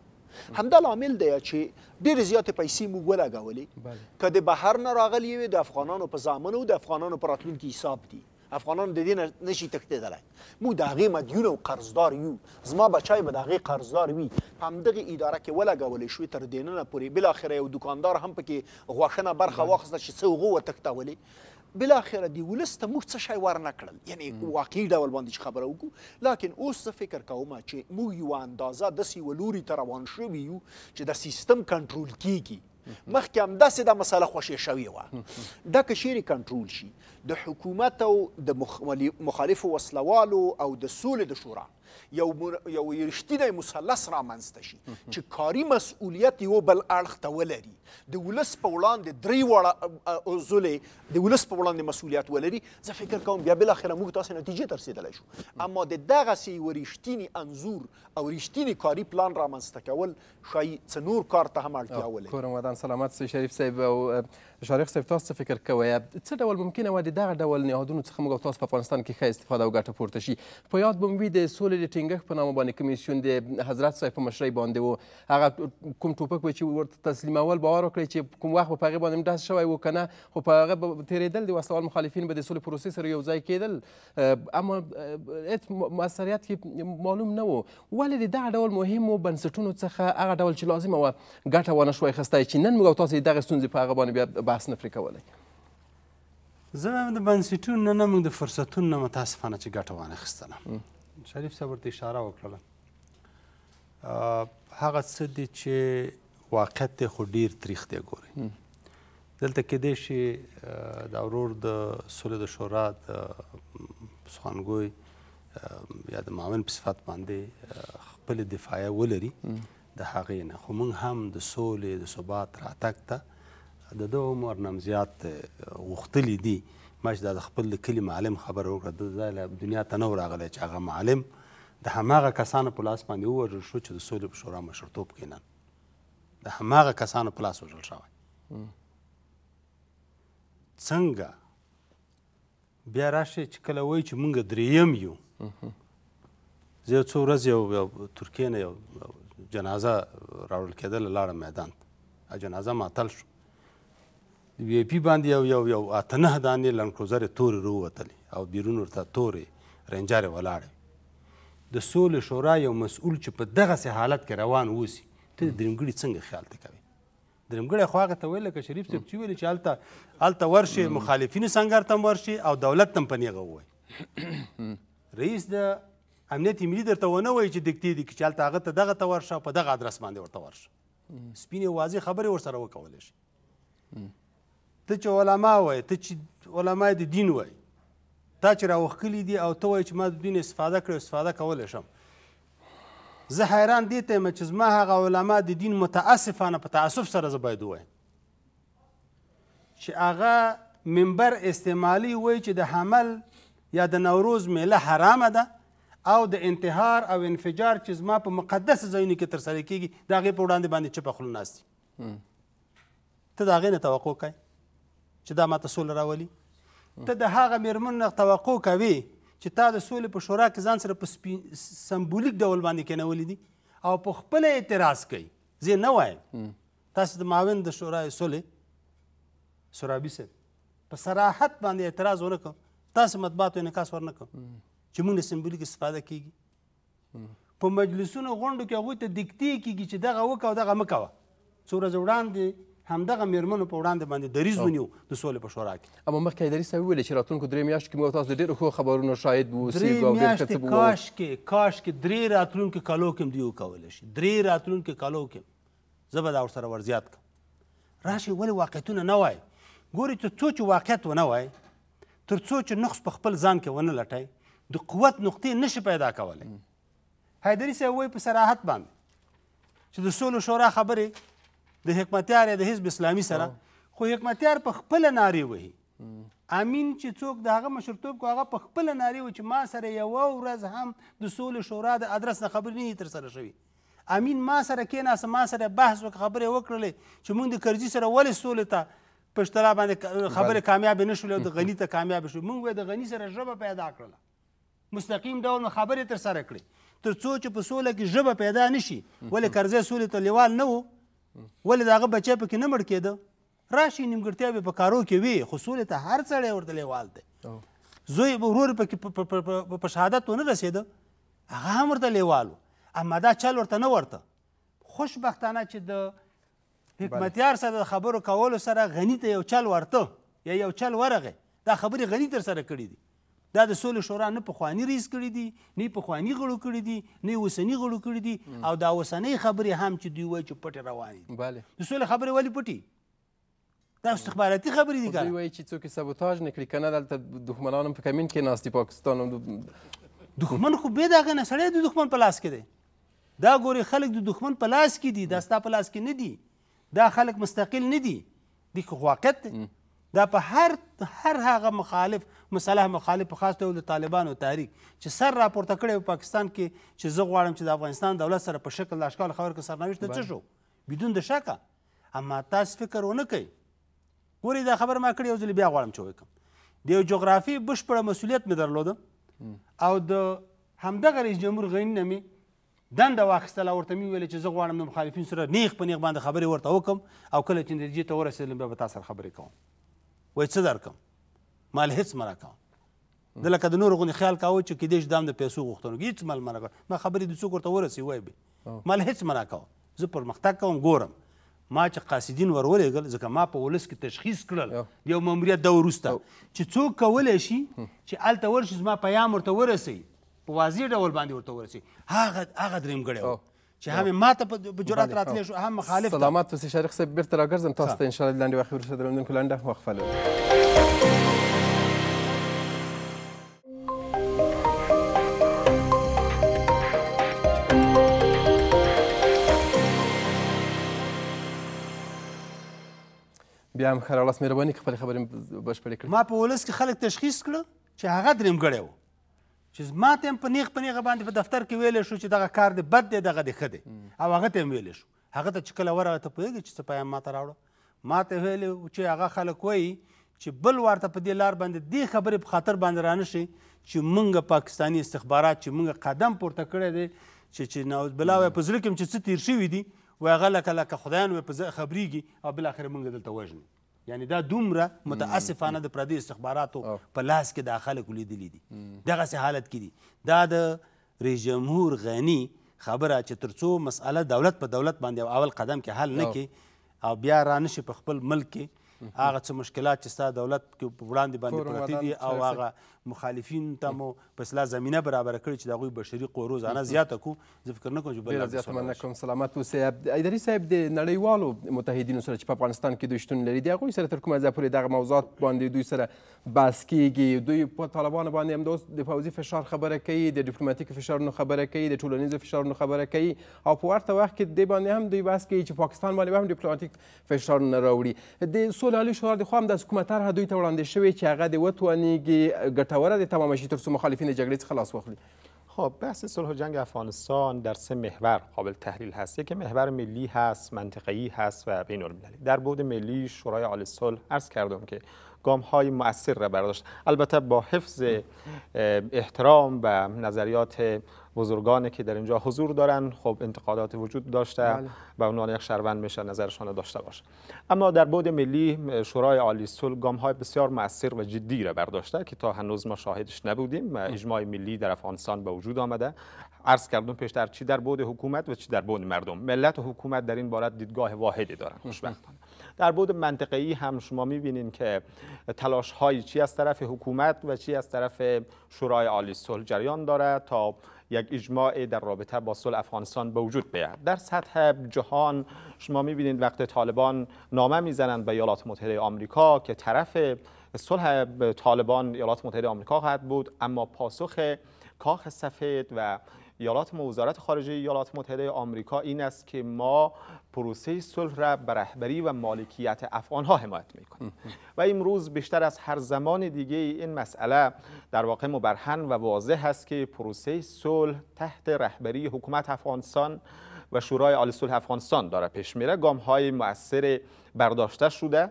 همدا لامل دی چې ډېر زیات پیسې موږ ولګولې که د بهر نه راغلي وي د افغانانو په زامنو د افغانانو په راتلونکي حساب دي افغانان د دې نشي تښتېدلی موږ د هغې مدیون او قرضدار یو زما بچی به د هغې قرضدار وي په همدغې اداره کې ولګولې شوې تر دې ننه پورې بالاخره یو دوکاندار هم پکې غوښنه برخه واخیسته چې څه هغو وتښتولې بالاخره دی ولس ته موږ څه شی ور نه کړل یعنی واقعي ډول باندې چې خبره وکړو لکن اوس زه فکر کوم چې موږ یو اندازه داسې یوه لوري ته روان شوي یو چې د سیستم کنټرول کیږي مخکې همداسې دا مسله خوشې شوې وه دا که چیرې کنټرول شي د حکومت او د مخالفو وسلوالو او د سولې د شورا یو یو رښتینی مثلث رامنځته شي چې کاري مسؤلیت یو بل اړخ ته ولري د ولس په وړاندې درې واړه عضلې د ولس په وړاندې مسؤلیت ولري زه فکر کوم بیا بالاخره موږ تاسو نتیجې ته رسېدلی شو اما د دغسې یو رښتینی انظور او رښتینی کاري پلان رامنځته کول ښایي څه نور کار ته هم اړتیا ولري کورم ودان سلامت سي شریف صاحب او شارق صاحب تاسو څه فکر کوئ څه ډول ممکنه وه د دغه ډول نهادونو څخه موږ او تاسو په افغانستان کې ښه استفاده او ګټه پورته شي په یاد به مو وي د سولې د ټینګښت په نامه باندې کمیسیون د حضرت صاحب په مشرۍ باندې و هغه کوم ټوپک و چې ورته تسلیمول باور وکړئ چې کوم وخت به په هغې باندې هم داسې شوی و که نه خو په هغه به تېرېدل د وسلوال مخالفین به د سولې پروسې سره یو ځای کېدل اما هېڅ مؤثریت یې معلوم نه و ولې د دغه ډول مهمو بنسټونو څخه هغه ډول چې لازمه وه ګټه ونه شوی اخیستی چې نن موږ او تاسو یې دغه ستونزې په هغه باندې بیا بحث نه پرې کولی زه د بنسټونو نه موږ د فرصتونو نه متاسفانه چې ګټه وانخیستله شریف صاحب ورته اشاره وکړله هغه څه دي چې واقعیت دی خو ډېر تریخ دی ګورئ دلته کېدای شي د اورور د سولې د شورا د سخنګوي یا د معاون په صفت باندې خپل دفاعیه ولري د هغې نه خو موږ هم د سولې د ثبات راتګ ته د ده عمر نه زیات غوښتلي دي ما چې دا د خپل د کلي معلم خبره وکړه د ځای له دنیا ته نه راغلی چې هغه معلم د هماغه کسانو په لاس باندې ووژل شو چې د سولې په شورا مشرتوب کینن د هماغه کسانو په لاس وژل شوی څنګه بیا راشي چې کله وایي چې مونږ دریم یو زه یو څو ورځې یو ترکیې نه یو جنازه راوړل کېدله لاړم میدان ته جنازه ماتل شو وی پی باندې یو یو یو اته نه دانې لند کروزرې تورې رووتلې او بیرون ورته تورې رنجارې ولاړې د سولې شورا یو مسؤول چې په دغسې حالت کې روان اوسي ته د درمګړي څنګه خیال ته کوې درمګړی خو هغه ته ویل لکه شریف صاحب چې ویل چې هلته هلته ورشي مخالفینو سنګر ته ورشي او دولت تم په نیغه ووایي رئیس د امنیت ملي درته ونه وایي چې دکتې دي چې هلته هغه ته دغه ته ورشه په دغه آدرس باندې ورته ورشه سپینې واضح خبرې ورسره وکولی شي ته چې علما وای ته چې علما د دین وای تا چې راوښکلي دي او ته وایي چې ما د دین استفاده کړې استفاده کولی شم زه حیران دې ته یم چې زما هغه علما د دین متاسفانه په تعصف سره زه باید ووایم چې هغه منبر استعمالي وایي چې د حمل یا د نوروز میله حرامه ده او د انتحار او انفجار چې زما په مقدس ځایونو کې ترسره کیږي د هغې په وړاندې باندې چپه خوله ناست دي ته د هغې نه توقع کوئ چې دا ماته سوله راولي ته د هغه میرمن نه توقع کوي چې تا د سولې په شورا کې ځان سره په سمبولیک ډول باندې کینولی دي او په خپل اعتراض کوي زه نه وایم تاسو د معاون د شورای سولې سرابي صاحب په صراحت باندې اعتراض ونه کوم تاسو مطبوعاتو انعکاس ورنه کوم چې موږ سمبولیک استفاده کیږي په مجلسونو غونډو کې هغوی ته دکتې کیږي چې دغه وکړه او دغه مه کوه څو ورځې وړاندې همدغه میرمنو په وړاندې باندې دریز ونیو د سولې په شورا کې اما مخکې اداري صاحب ویل چې راتلونکو درې میاشتو کې موږ تاسو د ډېرو ښو خبرونو شاهد واوسي او ډېر ښه څه کاش کې کاش کې درې راتلونکو کالو کې هم دوی وکولی شي درې راتلونکو کالو کې زه به دا ورسره ورزیات کړم راشي ولې واقعیتونه نه وایي ګوري چې څو چې واقعیت ونه وایي تر څو چې نقص په خپل ځان کې ونه لټای د قوت نقطې نشي پیدا کولی حیدري صاحب وایي په صراحت باندې چې د سولو شورا خبرې د حکمتیار د حزب اسلامي سره خو حکمتیار په خپل ناری وهي امین چې څوک د هغه مشرتوب کو هغه په خپل ناری و چې ما سره یو ورځ هم د سولې شورا د ادرس نه خبر نه تر سره شوی امین ما سره کېناست ما سره بحث وکړ خبرې وکړلې چې موږ د کرزي سره ولې سولې ته پښتلا باندې خبرې کامیابې نه شولې او د غني ته کامیابې شو موږ وایي د غني سره ژبه پیدا کړله مستقیم ډول خبرې تر سره کړې تر څو چې په سوله کې ژبه پیدا نشي ولې کرزی سولې ته لیوال نه و ولې د هغه بچی پکې نه مړ کېده راشي نیمګړتیاوې په کارو کې وي خو سولې ته هر سړی ورته لیوال دی زوی ورور پکې په شهادت ونه رسېده هغه هم ورته لیوالو اما دا چل ورته نه ورته خوشبختانه چې د حکمتیار سره د خبرو کولو سره غني ته یو چل ورته یا یو چل ورغی دا خبرې غني تر سره کړې دي دا د سولې شورا نه پخواني رئیس کړی دی نه پخواني غړو کړی دی نه اوسني غړو کړی دی او دا اوسنۍ خبرې هم چې دوی وایي چې پټې روانې دي بله د سولې خبرې ولې پټې دا استخباراتي خبرې دي ګره دوی وایي چې څوک سابوتاژ نه کړي کنه دلته دښمنان هم په کمین کې ناست دي پاکستان هم دښمن خو به دغه نه سړی د دښمن په لاس کې دی دا ګوري خلک د دښمن په لاس کې دي دا ستا په لاس کې نه دي دا خلک مستقل نه دي د واقعیت دا په هر هر هغه مخالف مصالح مخالف په خاص ډول د طالبانو تحریک چې سر راپورته کړی په پاکستان کې چې زه غواړم چې د افغانستان دولت سره په شکل د اشکال خبر کې سرنوشت څه شو بدون د شکه اما تاسو فکر ونه کوئ ګورئ دا خبره ما کړې یو ځل بیا غواړم چې وکړم د یو جغرافي بشپړه مسولیت مې درلوده او د همدغه رئیس جمهور غني نه مې دنده واخیستله ورته مې وویل چې زه غواړم د مخالفین سره نیغ په نیغ باندې خبرې ورته وکړم او کله چې نتیجې ته ورسېدلم بیا به تا سره خبرې کوم وای څه درکم مال هیڅ مه راکوه ده لکه د نورو غوندې خیال کوه چې کیدای شي دا هم د پیسو غوښتنو هیڅ مال مه راکوه ما خبرې د څوک ورته ورسي وای به مال هیڅ مه راکوه زه پرمختګ کوم ګورم ما چې قاصدین ورولېږل ځکه ما په ولس کې تشخیص کړل یو ماموریت ده وروسته چې څوک کولی شي چې هلته ورشي زما پیام ورته ورسوي په واضح ډول باندې ورته ورسوي هغه هغه درېمګړی چې هم ماته په جرأت راتلی شو هم مخالف سلامات پسې شریخ صاحب بیرته راګرځم تاسو ته انشاءالله د لاندې واخې وروسته د لندن لنډه وقفه لرو بیا هم ښه راغلاست مهرباني که خپلې خبرې بشپړې کړې ما په ولس کې خلک تشخیص کړه چې هغه درېمګړی و چې زما ته هم په نیغ په نیغه باندې په دفتر کې ویلی شو چې دغه کار دی بد دی دغه دی ښه دی او هغه ته هم ویلی شو هغه ته چې کله ورغله ته پوهېږي چې څه پیام ماته راوړه ما ته ویلي چې هغه خلک وایي چې بل وارته په دې لار باندې دې خبرې په خاطر باندې رانه شي چې موږ پاکستانی استخبارات چې موږ قدم پورته کړی دی چې چې نعوذ بالله وایي په زړه کې هم چې څه تیر شوي دي وایي هغه لکه لکه خدایان وایي په خبرېږي او بالاخره موږ دلته وژني یعنی دا دومره متاسفانه د پردي استخباراتو په لاس کې دا خلک لیدلی دي دغسې حالت کې دي دا د رئیس جمهور غني خبره چې ترڅو مسأله دولت په دولت باندې او اول قدم کې حل نه کې او بیا را نشي په خپل ملک کې هغه څه مشکلات چې ستا دولت کې په وړاندې باندې پراته دي او هغه مخالفین ته مو په اصلاح زمینه برابر کړي چې د هغوی بشري قورو زانه زیاته کو زه فکر نه کوم چې بل زیات مننه کوم سلامت اوسئ اداري صاحب د نړیوالو متحدینو سره چې په افغانستان کې دوی شتون لري د هغوی سره تر کومه ځایه پورې دغه موضوعات باندې دوی سره بحث کیږي دوی په طالبانو باندې هم اوس د پوځي فشار خبره کوي د ډیپلوماتیکو فشارونو خبره کوي د ټولنیزو فشارونو خبره کوي او په ورته وخت کې دې باندې هم دوی بحث کوي چې پاکستان باندې هم ډیپلوماتیک فشارونه راوړي د سولهالي شورا د خو هم د حکومت طرحه دوی ته وړاندې شوې چې هغه د وتوانیږي ګټه ګټوره د تمام شي څو مخالفین جګړې څخه خلاص واخلي خب بحث صلح جنگ افغانستان در سه محور قابل تحلیل هست که محور ملی هست منطقه‌ای هست و بین المللی در بود ملی شورای عالی صلح عرض کردم که گام های مؤثر را برداشت البته با حفظ احترام و نظریات بزرگانی که در اینجا حضور دارن خب انتقادات وجود داشته بله. و اونان یک شهروند میشه نظرشان داشته باشه اما در بود ملی شورای عالی صلح گام های بسیار موثر و جدی را برداشته که تا هنوز ما شاهدش نبودیم اجماع ملی در افغانستان به وجود آمده عرض کردم پیشتر چی در بود حکومت و چی در بود مردم ملت و حکومت در این باره دیدگاه واحدی دارن خوشبختانه در بود منطقه ای هم شما میبینین که تلاش های چی از طرف حکومت و چی از طرف شورای عالی صلح جریان داره تا یک اجماع در رابطه با صلح افغانستان به وجود بیاید در سطح جهان شما می‌بینید وقت طالبان نامه میزنند به ایالات متحده آمریکا که طرف صلح طالبان ایالات متحده آمریکا خواهد بود اما پاسخ کاخ سفید و یالات وزارت خارجه ایالات متحده آمریکا این است که ما پروسه صلح را به رهبری و مالکیت افغان ها حمایت میکنیم و امروز بیشتر از هر زمان دیگه این مسئله در واقع مبرهن و واضح است که پروسه صلح تحت رهبری حکومت افغانستان و شورای عالی صلح افغانستان داره پیش میره گام های مؤثر برداشته شده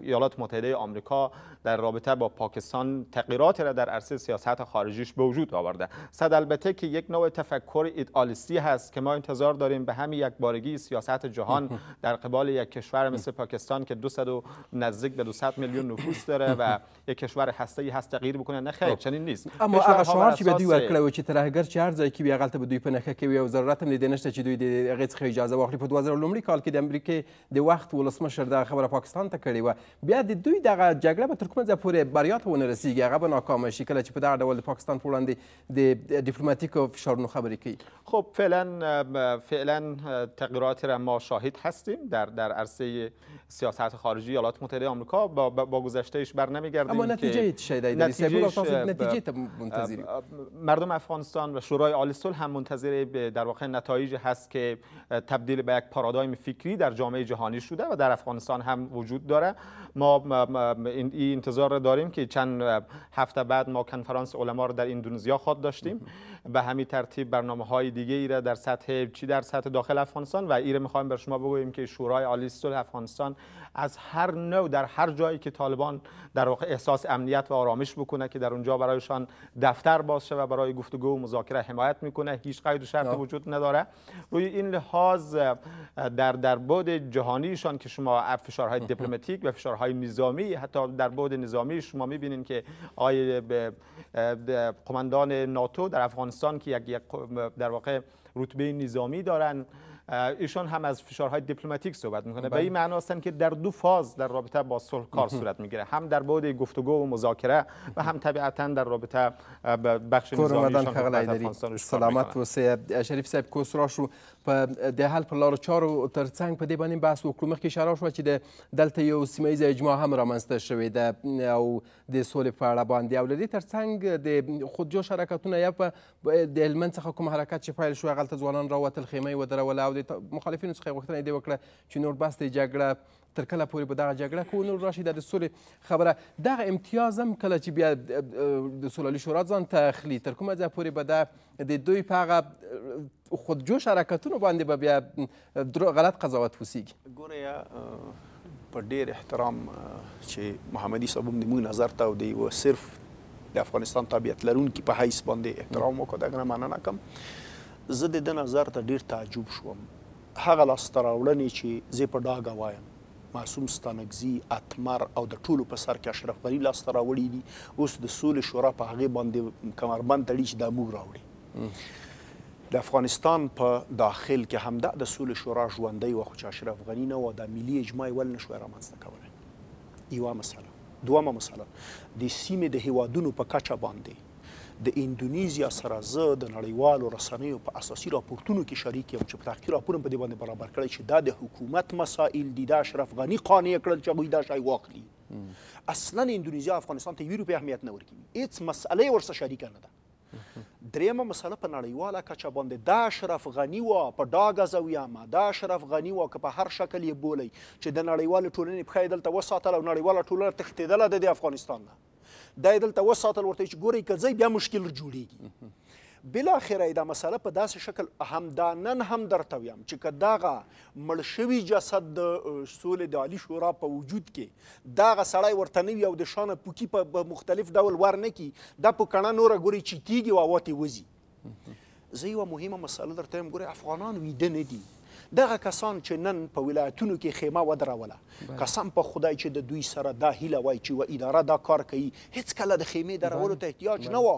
ایالات متحده آمریکا در رابطه با پاکستان تغییرات را در عرصه سیاست خارجیش به وجود آورده صد البته که یک نوع تفکر ایدئالیستی هست که ما انتظار داریم به همین یک بارگی سیاست جهان در قبال یک کشور مثل پاکستان که 200 نزدیک به 200 میلیون نفوس داره و یک کشور هسته‌ای هست تغییر بکنه نه خیر خب. چنین نیست اما اگر شما چی به دیوار ورکړی و هر ځای که به دوی پنکه که کوی دوی اجازه په 2000 کال کې د امریکا د وخت ولسمشر خبره پاکستان ته کړې و بیا د دوی دغه جګړه به تر کومه ځای پورې بریا ته هغه به ناکامه شي کله چې په دغه ډول پاکستان په وړاندې د دیپلماتیکو فشارونو خبرې کوي خب فعلا فعلا تغییراتی را ما شاهد هستیم در در عرصه سیاست خارجی ایالات متحده آمریکا با, با گذشتهش بر نمیگردیم اما نتیجه چی شده نتیجه منتظری. مردم افغانستان و شورای عالی صلح هم منتظر در واقع نتایج هست که تبدیل به یک پارادایم فکری در جامعه جهانی شده و در افغانستان هم وجود داره ما این انتظار داریم که چند هفته بعد ما کنفرانس علما رو در اندونزیا خود داشتیم به همین ترتیب برنامه های دیگه ای در سطح چی در سطح داخل افغانستان و ایره میخوایم بر شما بگوییم که شورای عالی صلح افغانستان از هر نوع در هر جایی که طالبان در واقع احساس امنیت و آرامش بکنه که در اونجا برایشان دفتر باز و برای گفتگو و مذاکره حمایت میکنه هیچ قید و شرط وجود نداره روی این لحاظ در در بود جهانیشان که شما فشارهای دیپلماتیک و فشارهای نظامی حتی در بعد نظامی شما میبینین که آقای قماندان ناتو در افغانستان که یک در واقع رتبه نظامی دارن ایشان هم از فشارهای دیپلماتیک صحبت میکنه به این بله. معنا هستن که در دو فاز در رابطه با صلح کار صورت میگیره هم در بعد گفتگو و مذاکره و هم طبیعتا در رابطه بخش نظامی افغانستان سلامت و سید شریف صاحب کوسراشو په د حل پر لارو چارو ترڅنګ په دې باندې بحث وکړو مخکې اشاره شوه چې د دلته یو سیمه ییز اجماع هم رامنځته شوې ده او د سولې په اړه باندې او له دې ترڅنګ د خودجوش حرکتونه یا په د هلمند څخه کوم حرکت چې پیل شو هغلته ځوانان راوتل خیمه یې ودروله او د مخالفینو څخه یې غوښتنه یې وکړه چې نور بس د جګړه تر کله پورې به دغه جګړه کو نور راشي دا د سولې خبره دغه امتیاز هم کله چې بیا د سولالي شورا ځان ته اخلي تر کومه ځایه پورې به دا د دوی په هغه خودجوش حرکتونو باندې به بیا درو غلط قضاوت وسیږي ګوره په ډیر احترام چې محمدي صاحب د موږ نظر ته او دی و صرف د افغانستان طبيعت لرونکي په حیث باندې احترام وکړ دا نه معنا نه کوم زه د دې نظر ته ډیر تعجب شوم هغه لاسته راوړنې چې زه په ډاګه وایم معصوم ستانکزي اتمر او د ټولو په سر کې اشرف غني لاسته راوړي دي اوس د سولې شورا په هغه باندې کمربند تړي چې دا موږ راوړي د افغانستان په داخل کې همدا د سولې شورا ژوندۍ و خو چې اشرف غني نه و د ملي اجماع ول نشو رامنځته کوله یوه مسله دومه مسله د سیمې د هیوادونو په کچه باندې د انډونیزیا سره زه د نړیوالو رسنیو په اساسي راپورتونو کې شریک یم چې په تحقیق راپورم په دې باندې برابر کړی چې دا د حکومت مسائل دي دا اشرف غنی قانع کړل چې هغوی دا شی واخلي اصلا انډونیزیا افغانستان ته یوې روپۍ اهمیت نه ورکوي هیڅ مسئله ورسره شریکه نه ده دریمه مسله په نړیواله کچه باندې دا اشرف غنی و په ډاګه زاویه ما دا اشرف غنی و که په هر شکل یې بولی چې د نړیوالې ټولنې پښه یې دلته وساتله او نړیواله ټولنه تښتېدله د دې افغانستان نه دا دلته وساتل ورته چې ګوري کځي بیا مشکل جوړیږي بل اخره دا مسله په داسې شکل همدانن هم درته ویم چې کداغه مړ شوی جسد د سولې د عالی شورا په وجود کې داغه سړی ورته نوي او د شانه پوکی په مختلف ډول ورنه کی دا په کڼه نور ګوري چې تیږي واوتی وزي زه یو مهمه مسله درته ویم ګوري افغانان ویده نه دي دغه کسان چې نن په ولایتونو کې خیمه ودروله قسم په خدای چې د دوی سره دا هیله وای چې و اداره دا کار کوي هیڅ کله د خیمه درولو ته احتیاج نه و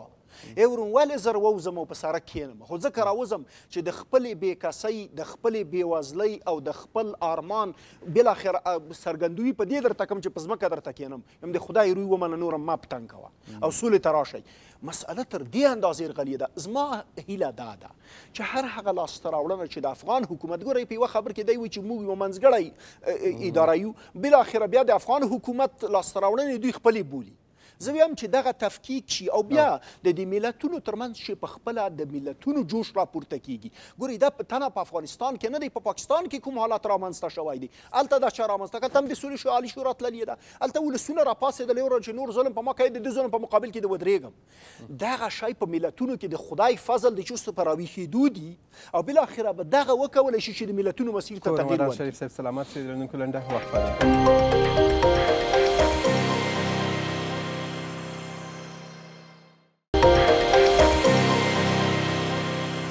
ای ورون ولې زر ووزم او په سړک کښېنم خو ځکه راوزم چې د خپلې بېکسۍ د خپلې بېوزلۍ او د خپل ارمان بلاخره څرګندوي په دې درته کوم چې په ځمکه درته کښېنم یم د خدای روی ومنه نورم ما په تنګ کوه او سولې ته راشئ مسأله تر دې اندازې غلې ده زما هیله دا ده چې هر هغه لاسته راوړنه چې د افغان حکومت ګورئ په یوه خبر کې دی وایي چې موږ یوه منځګړی اداره یو بلاخره بیا د افغان حکومت لاسته راوړنې دوی خپلې بولي زه ویم چې دغه تفکیک شي او بیا د دې ملتونو ترمنځ شي په خپل د ملتونو جوش راپورته کیږي ګوري دا تنه په افغانستان کې نه دی په پا پاکستان کې کوم حالات رامنځته شوی دي الته دا چې رامنځته کړه تم د سولې شو علي شورا تللې ده الته ولسونه راپاسېدلې او چې نور ظلم په ما کوي د ظلم په مقابل کې د ودرېږم دغه شی په ملتونو کې د خدای فضل د چوسو پر راویښېدو دي او بالاخره به دغه وکولی شي چې د ملتونو مسیر ته تغییر ورکړي شریف صاحب سلامت سي درنونکو لنډه وخت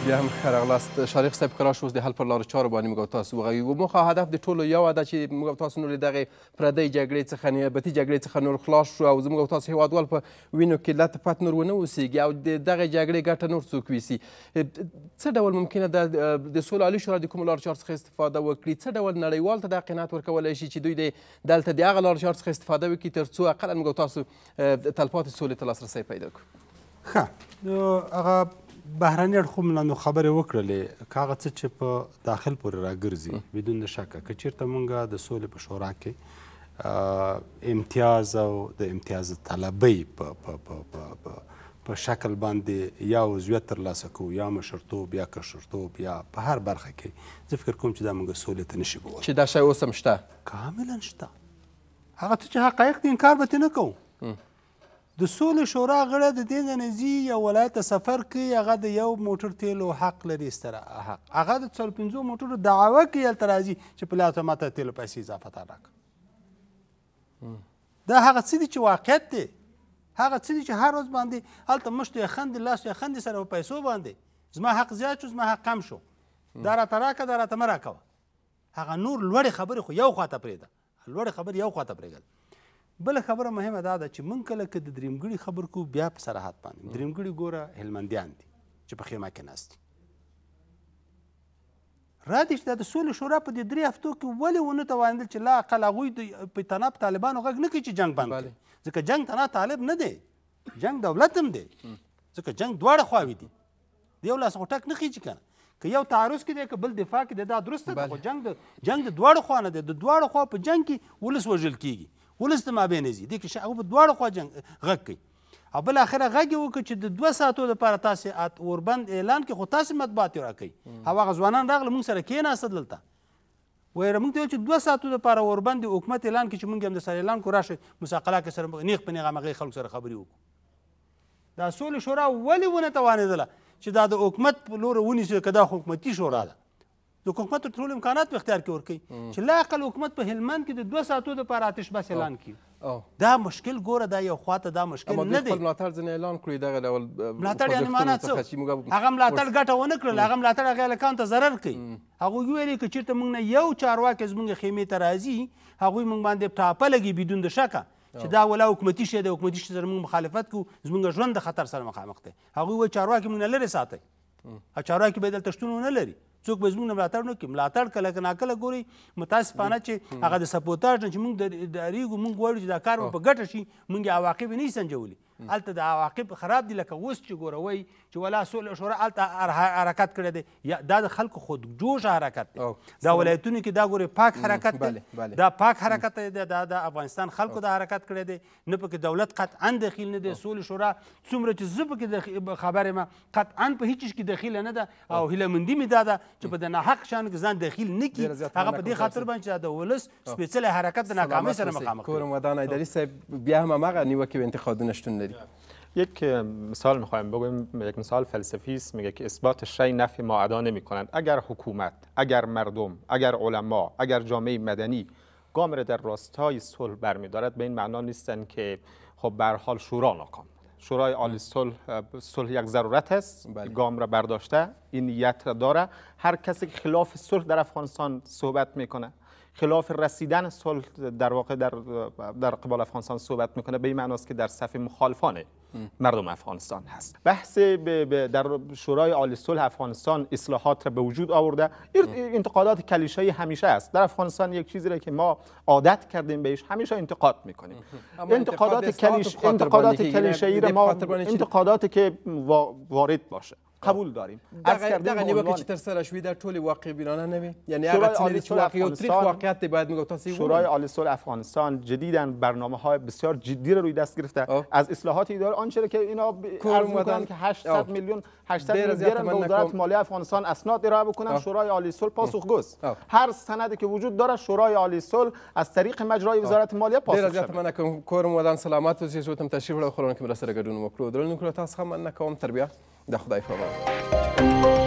بیا هم ښه راغلاست شارق صاحب که راشو اوس د حل پر لارو چارو باندې موږ تاسو وغږیږو موخه هدف د ټولو یوه ده چې موږ تاسو نور دغې پردۍ جګړې څخه نیابتي جګړې څخه نور خلاص شو او زموږ تاسو هیوادوال په وینو کې لت پت نور ونه اوسېږي او د دغې جګړې ګټه نور څوک ویسي څه ډول ممکنه ده د سولې عالي شورا د کومو لارو چارو څخه استفاده وکړي څه ډول نړیوال ته دا قناعت ورکولی شي چې دوی د دلته د هغه لارو چارو څخه استفاده وکړي تر څو اقلا موږ تاسو تلپاتې سولې ته لاسرسی پیدا کړو ښه هغه بهرني اړخوم لاندو خبرې وکړلې که هغه څه چې په داخل پورې راګرځي بدون د شکه که چېرته مونږ د سولې په شورا کې امتیاز او د امتیاز طلبۍ په په شکل باندې یا عضویت ترلاسه کوو یا مشرتوب یا کشرتوب یا په هر برخه کې زه فکر کوم چې دا موږ سولې ته نشي بوتلی چې دا شی اوس هم شته کاملا شته هغه څه چې حقایق دي انکار به ترې نه کوو د سولې شورا غړي د دې ننځي یو ولایت سفر کوي هغه د یو موټر تیلو حق لري ستره حق هغه د 45 موټر دعوه کوي هلته راځي چې په لاته ماته تیلو پیسې اضافه تا راکړه دا هغه څه دي چې واقعیت دی هغه څه دي چې هر ورځ باندې هلته مشت یې خندې لاس یې خندې سره په پیسو باندې زما حق زیات شو زما حق کم شو دا راته راکړه دا راته مه راکوه هغه نور لوړې خبرې خو یو خواته پرېږده لوړې خبرې یو خواته پرېږدل بل خبره مهمه دا ده چې مونږ کله که د درېمګړي خبر کو بیا په سراحت باندې درېمګړي ګوره هلمندیان دي چې په خیمه کې ناست را دي چې دا د سولې شورا په دې درې هفتو کې ولې ونه توانېدل چې لا اقل هغوی په تناب طالبانو غږ نه کوي چې جنګ بند کړي ځکه جنګ تنها طالب نه دی جنګ دولت هم دی ځکه جنګ دواړه خواوې دي د یو لاس خو ټک نه خیږي که نه که یو تعرض کې دی که بل دفاع کې دی دا درسته ده خو جنګ د جنګ د دواړو خوا نه دی د دواړو خوا په جنګ کې ولس وژل کیږي ولس د مابین زی دي کې هغه په دواړو خوا جنگ غږ کوي او بل اخره غږ وکړي چې د دوه ساعتو لپاره تاسې ات اوربند اعلان کې خو تاسې مطبوعات راکړي هغه ځوانان راغله موږ سره کېناستل دلته وایره موږ ته چې دوه ساعتو لپاره اوربند حکومت اعلان کې چې موږ هم د سره اعلان کو راشه مساقله کې سره نیغ په نیغه مغه خلکو سره خبرې وکړو دا سولې شورا ولې ونه توانېدله چې دا د حکومت په لور ونیسي که دا حکومتي شورا ده د حکومت ټول امکانات په اختیار کې ورکړي چې لا اقل حکومت په هلمند کې د دوه ساعتو لپاره آتش بس اعلان کړي دا مشکل ګوره دا یو خواته دا مشکل نه دی ملاتړ ځنې اعلان کړی دغه ډول ملاتړ یعنې معنا څه هغه ملاتړ ګټه ونه کړل هغه ملاتړ هغه هلکانو ته ضرر کوي هغوی وویلې که چېرته موږ نه یو چارواکی زموږ خیمې ته راځي هغوی موږ باندې ټاپه لګي بدون د شکه چې دا ولا حکومتي شی دی حکومتي شی سره موږ مخالفت کوو زموږ ژوند د خطر سره مخامخ دی هغوی وایي چارواکي موږ نه لرې ساتئ چارواکي به دلته شتون ونه لري څوک به زموږ ملاتړ نه کوي ملاتړ کله که ناکله ګوري متاسفانه چې هغه د سپوتاژ نه چې موږ درېږو موږ غواړو چې دا کار په ګټه شي موږ یې عواقب یې نه سنجولي هلته د عواقب خراب دي لکه اوس چې ګوروئ چې ولا سوله شورا هلته حرکت کړی دی دا د خلکو خودجوشه حرکت دی دا ولایتونو کې دا ګورئ پاک حرکت دی دا پاک حرکت دی دا د افغانستان خلکو دا حرکت کړی دی نه پکې دولت قطعا دخیل نه دی سولې شورا څومره چې زه پکې خبر یم قطعا په هیڅ کې دخیله نه ده او هیله مندي مې دا ده چې په د ناحق شانو کې ځان دخیل نه هغه په دې خاطر باندې چې د ولس خب. سپیشل حرکت د ناکامۍ سره مخامخ کورم ودان خب. ایدری صاحب بیا هم هغه نیو و انتخاب نشته لری بله. یک مثال میخوایم بگویم یک مثال فلسفی است میگه که اثبات شی نفی ما ادا نمیکنند اگر حکومت اگر مردم اگر علما اگر جامعه مدنی گام را در راستای صلح برمیدارد به این معنا نیستند که خب به حال شورا ناکام شورای عالی صلح صلح یک ضرورت است بله. گام را برداشته این نیت را داره هر کسی که خلاف صلح در افغانستان صحبت میکنه خلاف رسیدن صلح در واقع در در قبال افغانستان صحبت میکنه به این معناست که در صف مخالفان مردم افغانستان هست بحث در شورای عالی صلح افغانستان اصلاحات را به وجود آورده انتقادات کلیشه‌ای همیشه است در افغانستان یک چیزی را که ما عادت کردیم بهش همیشه انتقاد میکنیم انتقادات کلیش انتقادات کلیشه‌ای را ما انتقاداتی که وارد باشه قبول داریم دغه نیوکه چې تر سر شوی ده واقع بینانه نه یعنی هغه څه واقع او تریخ واقعیت دی باید میگفت تاسو شورای عالی سول افغانستان جدیدن برنامه های بسیار جدی رو روی دست گرفته آه. از اصلاحاتی اداره آنچه را که اینا عرض میکنن که 800 میلیون 800 میلیون به وزارت مالی افغانستان اسناد ارائه بکنن شورای عالی صلح پاسخ است هر سندی که وجود داره شورای عالی صلح از طریق مجرای وزارت مالی پاسخ شده درجه من کوم کورم ودان سلامات و زیاتم تشریف را خلونکم که برسر گدون و درنو درون تاسو هم نه نکام تربیه Dag, vooral.